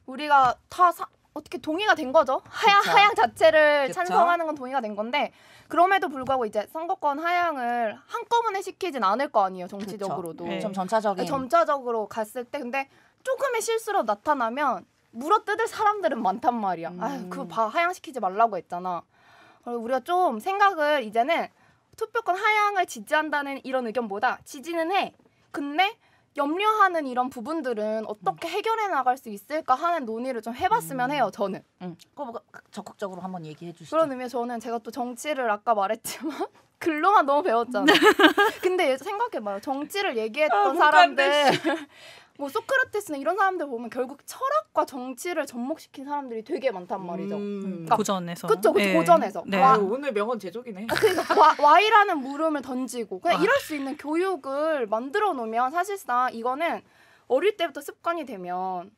우리가 다 사, 어떻게 동의가 된 거죠? 하향 그쵸? 하향 자체를 그쵸? 찬성하는 건 동의가 된 건데 그럼에도 불구하고 이제 선거권 하향을 한꺼번에 시키진 않을 거 아니에요 정치적으로도 네. 좀 점차적인 네, 점차적으로 갔을 때 근데 조금의 실수로 나타나면 물어뜯을 사람들은 많단 말이야. 음. 아유 그거 봐 하향시키지 말라고 했잖아. 그리고 우리가 좀 생각을 이제는 투표권 하향을 지지한다는 이런 의견보다 지지는 해. 근데 염려하는 이런 부분들은 어떻게 음. 해결해 나갈 수 있을까 하는 논의를 좀 해봤으면 음. 해요. 저는. 음. 그거 뭐 적극적으로 한번 얘기해 주시죠. 그런 의미에 저는 제가 또 정치를 아까 말했지만 <laughs> 글로만 너무 배웠잖아. <laughs> 근데 생각해봐요. 정치를 얘기했던 아, 사람들 <laughs> 뭐소크라테스는 이런 사람들 보면 결국 철학과 정치를 접목시킨 사람들이 되게 많단 말이죠. 음, 그러니까 고전에서. 그쵸, 그쵸 네. 고전에서. 네. 와, 오늘 명언 제조기네. 아, 그러니까 와, Y라는 <laughs> 물음을 던지고 그냥 아. 이럴 수 있는 교육을 만들어 놓으면 사실상 이거는 어릴 때부터 습관이 되면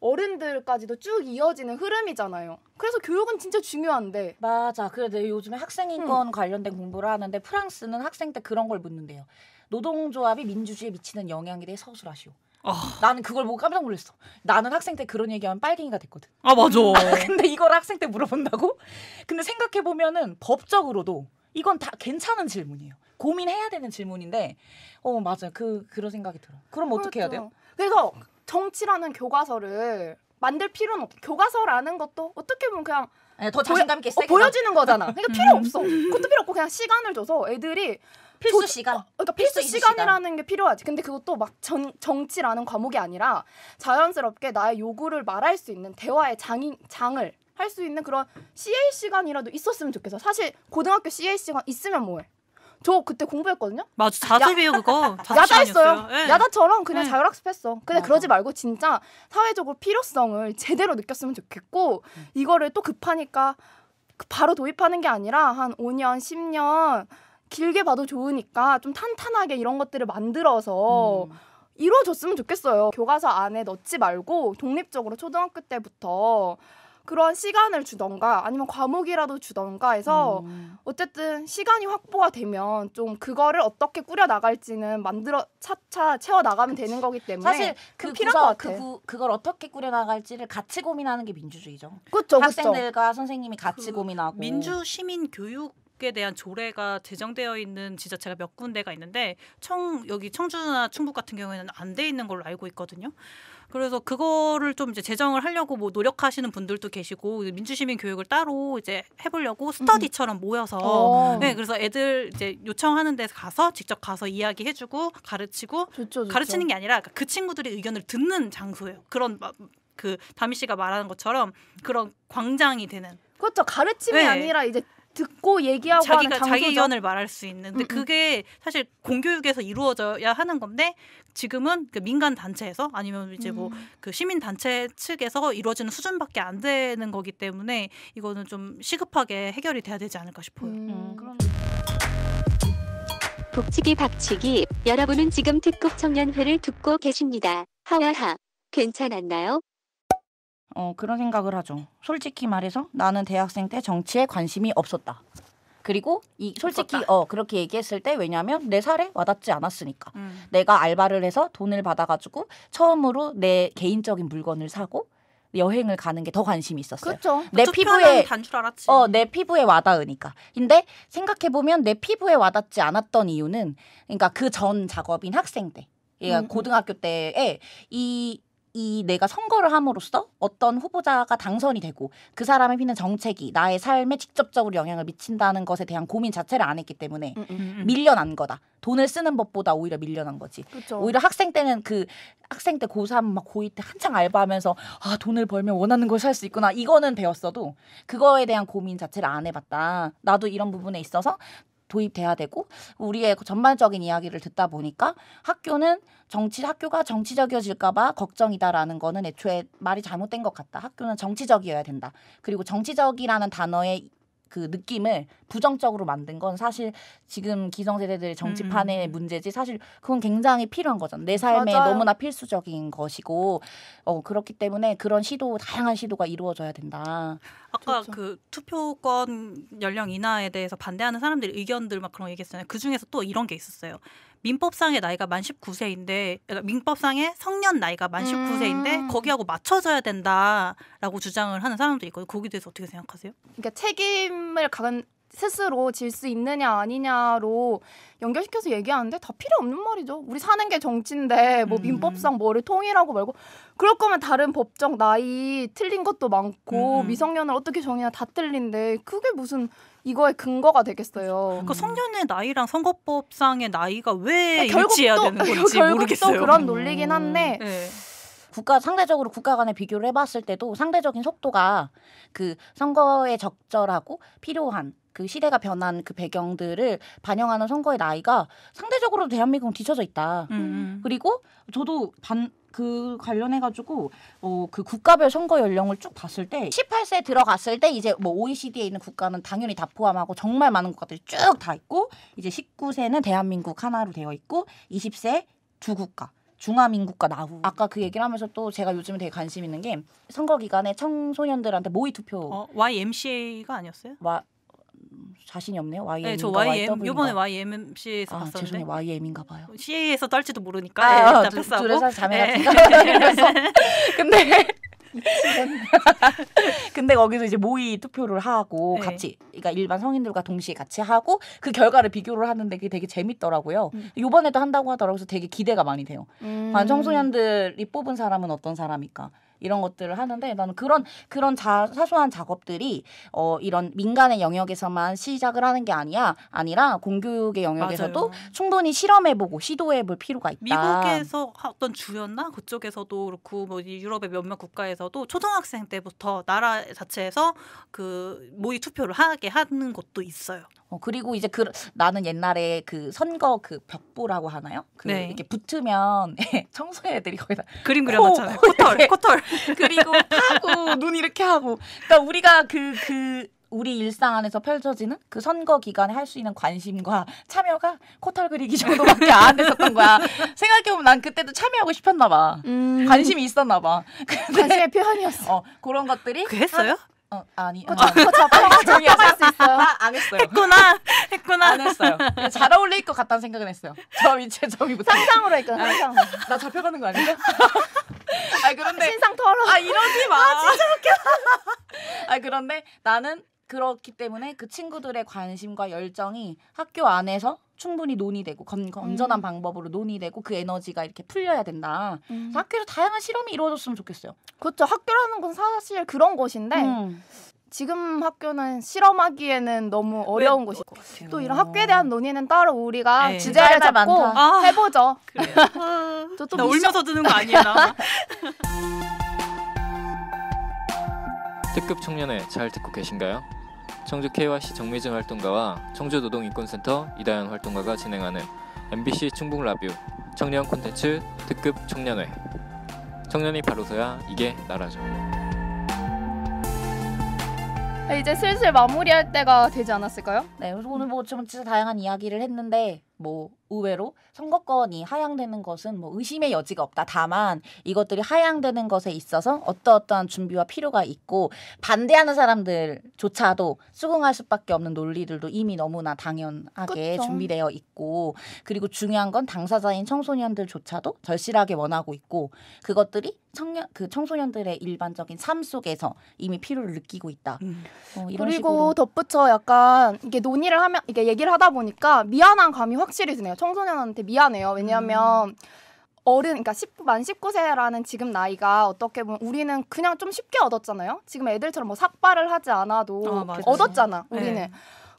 어른들까지도 쭉 이어지는 흐름이잖아요. 그래서 교육은 진짜 중요한데. 맞아. 그래 요즘에 학생인권 음. 관련된 공부를 하는데 프랑스는 학생 때 그런 걸 묻는데요. 노동조합이 민주주의에 미치는 영향에 대해 서술하시오. 아. 나는 그걸 보고 깜짝 놀랐어. 나는 학생 때 그런 얘기하면 빨갱이가 됐거든. 아 맞아. <laughs> 아, 근데 이걸 학생 때 물어본다고? 근데 생각해 보면은 법적으로도 이건 다 괜찮은 질문이에요. 고민해야 되는 질문인데, 어 맞아요. 그 그런 생각이 들어. 그럼 그렇죠. 어떻게 그렇죠. 해야 돼요? 그래서 정치라는 교과서를 만들 필요는 없. 교과서라는 것도 어떻게 보면 그냥 네, 더 자신감 있게 어, 보여지는 거잖아. 그러니까 필요 음. 없어. 그것도 필요 없고 그냥 시간을 줘서 애들이 필수 도, 시간. 어, 그러니까 필수, 필수 시간이라는 게 필요하지. 근데 그것도 막 정, 정치라는 과목이 아니라 자연스럽게 나의 요구를 말할 수 있는 대화의 장인 장을 할 수 있는 그런 CA 시간이라도 있었으면 좋겠어. 사실 고등학교 CA 시간 있으면 뭐해? 저 그때 공부했거든요. 맞아 자습이에요 그거. <laughs> 야다했어요. 네. 예. 야다처럼 그냥 네. 자율학습했어. 근데 맞아. 그러지 말고 진짜 사회적으로 필요성을 제대로 느꼈으면 좋겠고 음. 이거를 또 급하니까 그 바로 도입하는 게 아니라 한 5년, 10년 길게 봐도 좋으니까 좀 탄탄하게 이런 것들을 만들어서 음. 이루어졌으면 좋겠어요. 교과서 안에 넣지 말고 독립적으로 초등학교 때부터 그런 시간을 주던가 아니면 과목이라도 주던가 해서 음. 어쨌든 시간이 확보가 되면 좀 그거를 어떻게 꾸려 나갈지는 만들어 차차 채워 나가면 되는 거기 때문에 사실 그 필요한 것 그 같아. 그 구, 그걸 어떻게 꾸려 나갈지를 같이 고민하는 게 민주주의죠. 그렇죠. 학생들과 그쵸. 선생님이 같이 그 고민하고 민주 시민 교육 지역에 대한 조례가 제정되어 있는 지자체가 몇 군데가 있는데 청 여기 청주나 충북 같은 경우에는 안 돼 있는 걸로 알고 있거든요. 그래서 그거를 좀 이제 제정을 하려고 뭐 노력하시는 분들도 계시고 민주시민 교육을 따로 이제 해보려고 음. 스터디처럼 모여서 오. 어. 네 그래서 애들 이제 요청하는 데 가서 직접 가서 이야기해주고 가르치고 좋죠, 좋죠. 가르치는 게 아니라 그러니까 그 친구들의 의견을 듣는 장소예요. 그런 그 다미 씨가 말하는 것처럼 그런 광장이 되는 그렇죠 가르침이 네. 아니라 이제 듣고 얘기하고 자기가 자기 의견을 말할 수 있는. 근데 음, 음 그게 사실 공교육에서 이루어져야 하는 건데 지금은 그 민간 단체에서 아니면 이제 뭐 음. 뭐그 시민 단체 측에서 이루어지는 수준밖에 안 되는 거기 때문에 이거는 좀 시급하게 해결이 돼야 되지 않을까 싶어요. 음. 음. 복치기 박치기 여러분은 지금 특급 청년회를 듣고 계십니다. 하하하 괜찮았나요? 어, 그런 생각을 하죠. 솔직히 말해서 나는 대학생 때 정치에 관심이 없었다. 그리고 이 솔직히 없었다. 어 그렇게 얘기했을 때 왜냐하면 내 살에 와닿지 않았으니까 음. 내가 알바를 해서 돈을 받아가지고 처음으로 내 개인적인 물건을 사고 여행을 가는 게 더 관심이 있었어요. 그쵸. 그 내 피부에 단줄 알았지. 어, 내 피부에 와닿으니까. 근데 생각해 보면 내 피부에 와닿지 않았던 이유는 그러니까 그 전 작업인 학생 때. 그러니까 음. 음. 고등학교 때에 이이 내가 선거를 함으로써 어떤 후보자가 당선이 되고 그 사람의 피는 정책이 나의 삶에 직접적으로 영향을 미친다는 것에 대한 고민 자체를 안 했기 때문에 음 음, 음, 음, 밀려난 거다. 돈을 쓰는 법보다 오히려 밀려난 거지. 그쵸. 오히려 학생 때는 그 학생 때 고3 막 고2 때 한창 알바하면서 아 돈을 벌면 원하는 걸 살 수 있구나 이거는 배웠어도 그거에 대한 고민 자체를 안 해봤다. 나도 이런 부분에 있어서 도입돼야 되고 우리의 그 전반적인 이야기를 듣다 보니까 학교는 정치 학교가 정치적이어질까봐 걱정이다라는 거는 애초에 말이 잘못된 것 같다. 학교는 정치적이어야 된다. 그리고 정치적이라는 단어의 그 느낌을 부정적으로 만든 건 사실 지금 기성세대들의 정치판의 음. 문제지 사실 그건 굉장히 필요한 거잖아. 내 삶에 맞아요. 너무나 필수적인 것이고 어 그렇기 때문에 그런 시도 다양한 시도가 이루어져야 된다. 아까 좋죠. 그 투표권 연령 인하에 대해서 반대하는 사람들의 의견들 막 그런 얘기했잖아요. 그 중에서 또 이런 게 있었어요. 민법상의 나이가 만 19세인데 그러니까 민법상의 성년 나이가 만 19세인데 음. 거기하고 맞춰져야 된다라고 주장을 하는 사람도 있고요 거기에 대해서 어떻게 생각하세요? 그러니까 책임을 가 스스로 질 수 있느냐 아니냐로 연결시켜서 얘기하는데 다 필요 없는 말이죠. 우리 사는 게 정치인데 뭐 음. 민법상 뭐를 통일하고 말고 그럴 거면 다른 법적 나이 틀린 것도 많고 음, 음. 미성년을 어떻게 정해야 다 틀린데 그게 무슨 이거의 근거가 되겠어요. 그 성년의 나이랑 선거법상의 나이가 왜그러 그러니까 일치해야 또, 되는 건지 <laughs> 결국 모르겠어요. 또 그런 논리긴 한데. 음. 네. 국가 상대적으로 국가 간에 비교를 해봤을 때도 상대적인 속도가 그 선거에 적절하고 필요한 그 시대가 변한 그 배경들을 반영하는 선거의 나이가 상대적으로 대한민국은 뒤쳐져 있다. 음, 음. 그리고 저도 반, 그 관련해가지고 어, 그 국가별 선거 연령을 쭉 봤을 때 18세 들어갔을 때 이제 뭐 OECD에 있는 국가는 당연히 다 포함하고 정말 많은 국가들이 쭉 다 있고 이제 19세는 대한민국 하나로 되어 있고 20세 두 국가 중화민국과 나후 아까 그 얘기를 하면서 또 제가 요즘에 되게 관심 있는 게 선거 기간에 청소년들한테 모의 투표 어, YMCA가 아니었어요? 와, 자신이 없네요. YM. 네, 저 YM 이번에 YMC에서 아, 봤었는데. 죄송해요. YM인가 봐요. CA에서 떨지도 모르니까 둘에서 자매 같은 거. 근데 <laughs> 근데 거기서 이제 모의 투표를 하고 네. 같이 그러니까 일반 성인들과 동시에 같이 하고 그 결과를 비교를 하는데 그게 되게 재밌더라고요. 음. 이번에도 한다고 하더라고요. 그래서 되게 기대가 많이 돼요. 음. 청소년들이 뽑은 사람은 어떤 사람일까? 이런 것들을 하는데 나는 그런 그런 자, 사소한 작업들이 어 이런 민간의 영역에서만 시작을 하는 게 아니야 아니라 공교육의 영역에서도 맞아요. 충분히 실험해보고 시도해볼 필요가 있다. 미국에서 어떤 주였나 그쪽에서도 그렇고 뭐 유럽의 몇몇 국가에서도 초등학생 때부터 나라 자체에서 그 모의 투표를 하게 하는 것도 있어요. 어, 그리고 이제 그 나는 옛날에 그 선거 그 벽보라고 하나요? 그 네. 이렇게 붙으면 <laughs> 청소해야 들이 거기다 그림 그려놨잖아요. 코털, 네. 코털. <laughs> 그리고 하고눈 이렇게 하고. 그러니까 우리가 그그 그 우리 일상 안에서 펼쳐지는 그 선거 기간에 할 수 있는 관심과 참여가 코털 그리기 정도밖에 안 됐었던 거야. 생각해보면 난 그때도 참여하고 싶었나 봐. 음. 관심이 있었나 봐. 근데, 관심의 표현이었어. 어, 그런 것들이. 그랬어요 어, 아니. 어, 털정이 할수 있어요. 아, 안 했어요. 했구나. 했구나. 안 했어요. 잘 어울릴 것 같다는 생각은 했어요. 저 위치에 저기 상상으로 했거든, 아, 상상나 잡혀가는 거 아닌가? 아 그런데 신상 털어. 아 이러지 마. 아 진짜 웃겨. <laughs> 아 그런데 나는 그렇기 때문에 그 친구들의 관심과 열정이 학교 안에서 충분히 논의되고 검, 건전한 음. 방법으로 논의되고 그 에너지가 이렇게 풀려야 된다. 음. 학교에서 다양한 실험이 이루어졌으면 좋겠어요. 그렇죠. 학교라는 건 사실 그런 곳인데 음. 지금 학교는 실험하기에는 너무 어려운 곳이고 또 이런 음. 학교에 대한 논의는 따로 우리가 에이, 네. 주제를 잡고 아, <laughs> 해보죠. 그래요. <laughs> 아. 저좀 울면서 드는 거아니에 <laughs> 특급 청년회 잘 듣고 계신가요? 청주 KYC 정미진 활동가와 청주 노동인권센터 이다현 활동가가 진행하는 MBC 충북 라뷰 청년 콘텐츠 특급 청년회 청년이 바로서야 이게 나라죠. 이제 슬슬 마무리할 때가 되지 않았을까요? 네, 오늘 뭐 좀 진짜 다양한 이야기를 했는데 뭐 의외로 선거권이 하향되는 것은 뭐 의심의 여지가 없다. 다만 이것들이 하향되는 것에 있어서 어떠어떠한 준비와 필요가 있고 반대하는 사람들조차도 수긍할 수밖에 없는 논리들도 이미 너무나 당연하게 그쵸. 준비되어 있고 그리고 중요한 건 당사자인 청소년들조차도 절실하게 원하고 있고 그것들이 청년 그 청소년들의 일반적인 삶 속에서 이미 필요를 느끼고 있다. 음. 어, 그리고 식으로. 덧붙여 약간 이게 논의를 하면 이게 얘기를 하다 보니까 미안한 감이 확 확실히 드네요. 청소년한테 미안해요. 왜냐하면 음. 어른, 그러니까 10, 만 19세라는 지금 나이가 어떻게 보면 우리는 그냥 좀 쉽게 얻었잖아요. 지금 애들처럼 뭐 삭발을 하지 않아도 아, 얻었잖아. 네. 우리는. 네.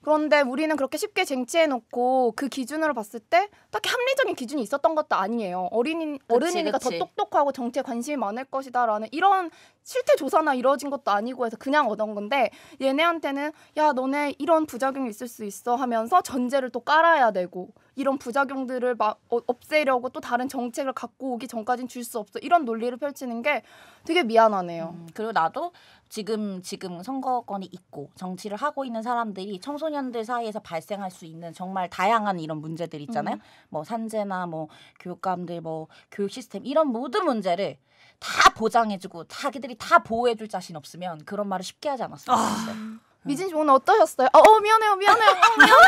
그런데 우리는 그렇게 쉽게 쟁취해놓고 그 기준으로 봤을 때 딱히 합리적인 기준이 있었던 것도 아니에요. 어린이 어른이니까 그치. 더 똑똑하고 정치에 관심이 많을 것이다라는 이런 실태 조사나 이루어진 것도 아니고 해서 그냥 얻은 건데 얘네한테는 야 너네 이런 부작용이 있을 수 있어 하면서 전제를 또 깔아야 되고 이런 부작용들을 막 어, 없애려고 또 다른 정책을 갖고 오기 전까진 줄수 없어 이런 논리를 펼치는 게 되게 미안하네요. 음, 그리고 나도 지금 지금 선거권이 있고 정치를 하고 있는 사람들이 청소년들 사이에서 발생할 수 있는 정말 다양한 이런 문제들 있잖아요. 음. 뭐 산재나 뭐 교육감들 뭐 교육 시스템 이런 모든 문제를 다 보장해주고 자기들이 다 보호해줄 자신 없으면 그런 말을 쉽게 하지 않았어요. 아. 미진 씨 오늘 어떠셨어요? 어, 어 미안해요, 미안해요, 어, 미안해.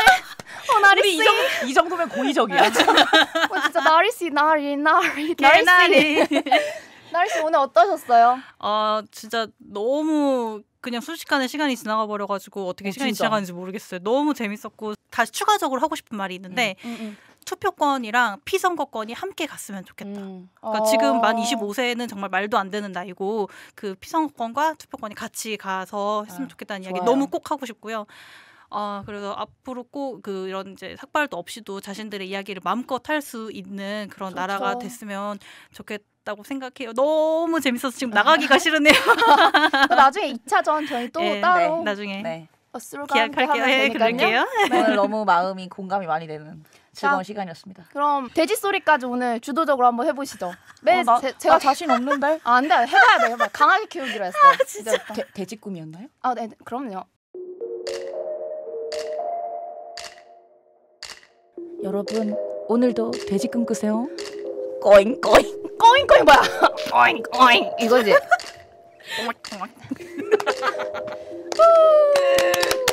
어 나리 씨. 이, 정도, 면 고의적이야. 어, 진짜 나리 씨, 나리, 나리, 나리, 나리 씨. 나리 씨 오늘 어떠셨어요? 아 진짜 너무 그냥 순식간에 시간이 지나가 버려가지고 어떻게 어, 시간이 진짜. 지나가는지 모르겠어요. 너무 재밌었고 다시 추가적으로 하고 싶은 말이 있는데 음, 음, 음. 투표권이랑 피선거권이 함께 갔으면 좋겠다. 음. 그러니까 어. 지금 만 25세는 어. 정말 말도 안 되는 나이고 그 피선거권과 투표권이 같이 가서 했으면 아, 좋겠다는 아 이야기 너무 꼭 하고 싶고요. 아, 그래서 앞으로 꼭그 이런 이제 삭발도 없이도 자신들의 이야기를 마음껏 할 수 있는 그런 좋죠. 나라가 됐으면 좋겠다. 고 생각해요. 너무 재밌어서 지금 나가기가 <laughs> 싫으네요. 어, 나중에 2차전 저희 또 예, 네, 따로 네, 나중에 네. 기약할게요. 네, 그럴게요. 오늘 너무 마음이 공감이 많이 되는 즐거운 자, 시간이었습니다. 그럼 돼지 소리까지 오늘 주도적으로 한번 해보시죠. 매 어, 나, 제, 제가 나 자신 없는데. 아, 안 돼. 해봐야 돼. 해봐. 강하게 키우기로 했어. <laughs> 아, 진짜. 데, 돼지 꿈이었나요? 아, 네, 네. 그럼요. 여러분 오늘도 돼지 꿈 꾸세요. 꼬잉 꼬잉 꼬잉 꼬잉 뭐야? <laughs> 꼬잉 꼬잉 이거지. 꼬막 <laughs> 꼬막.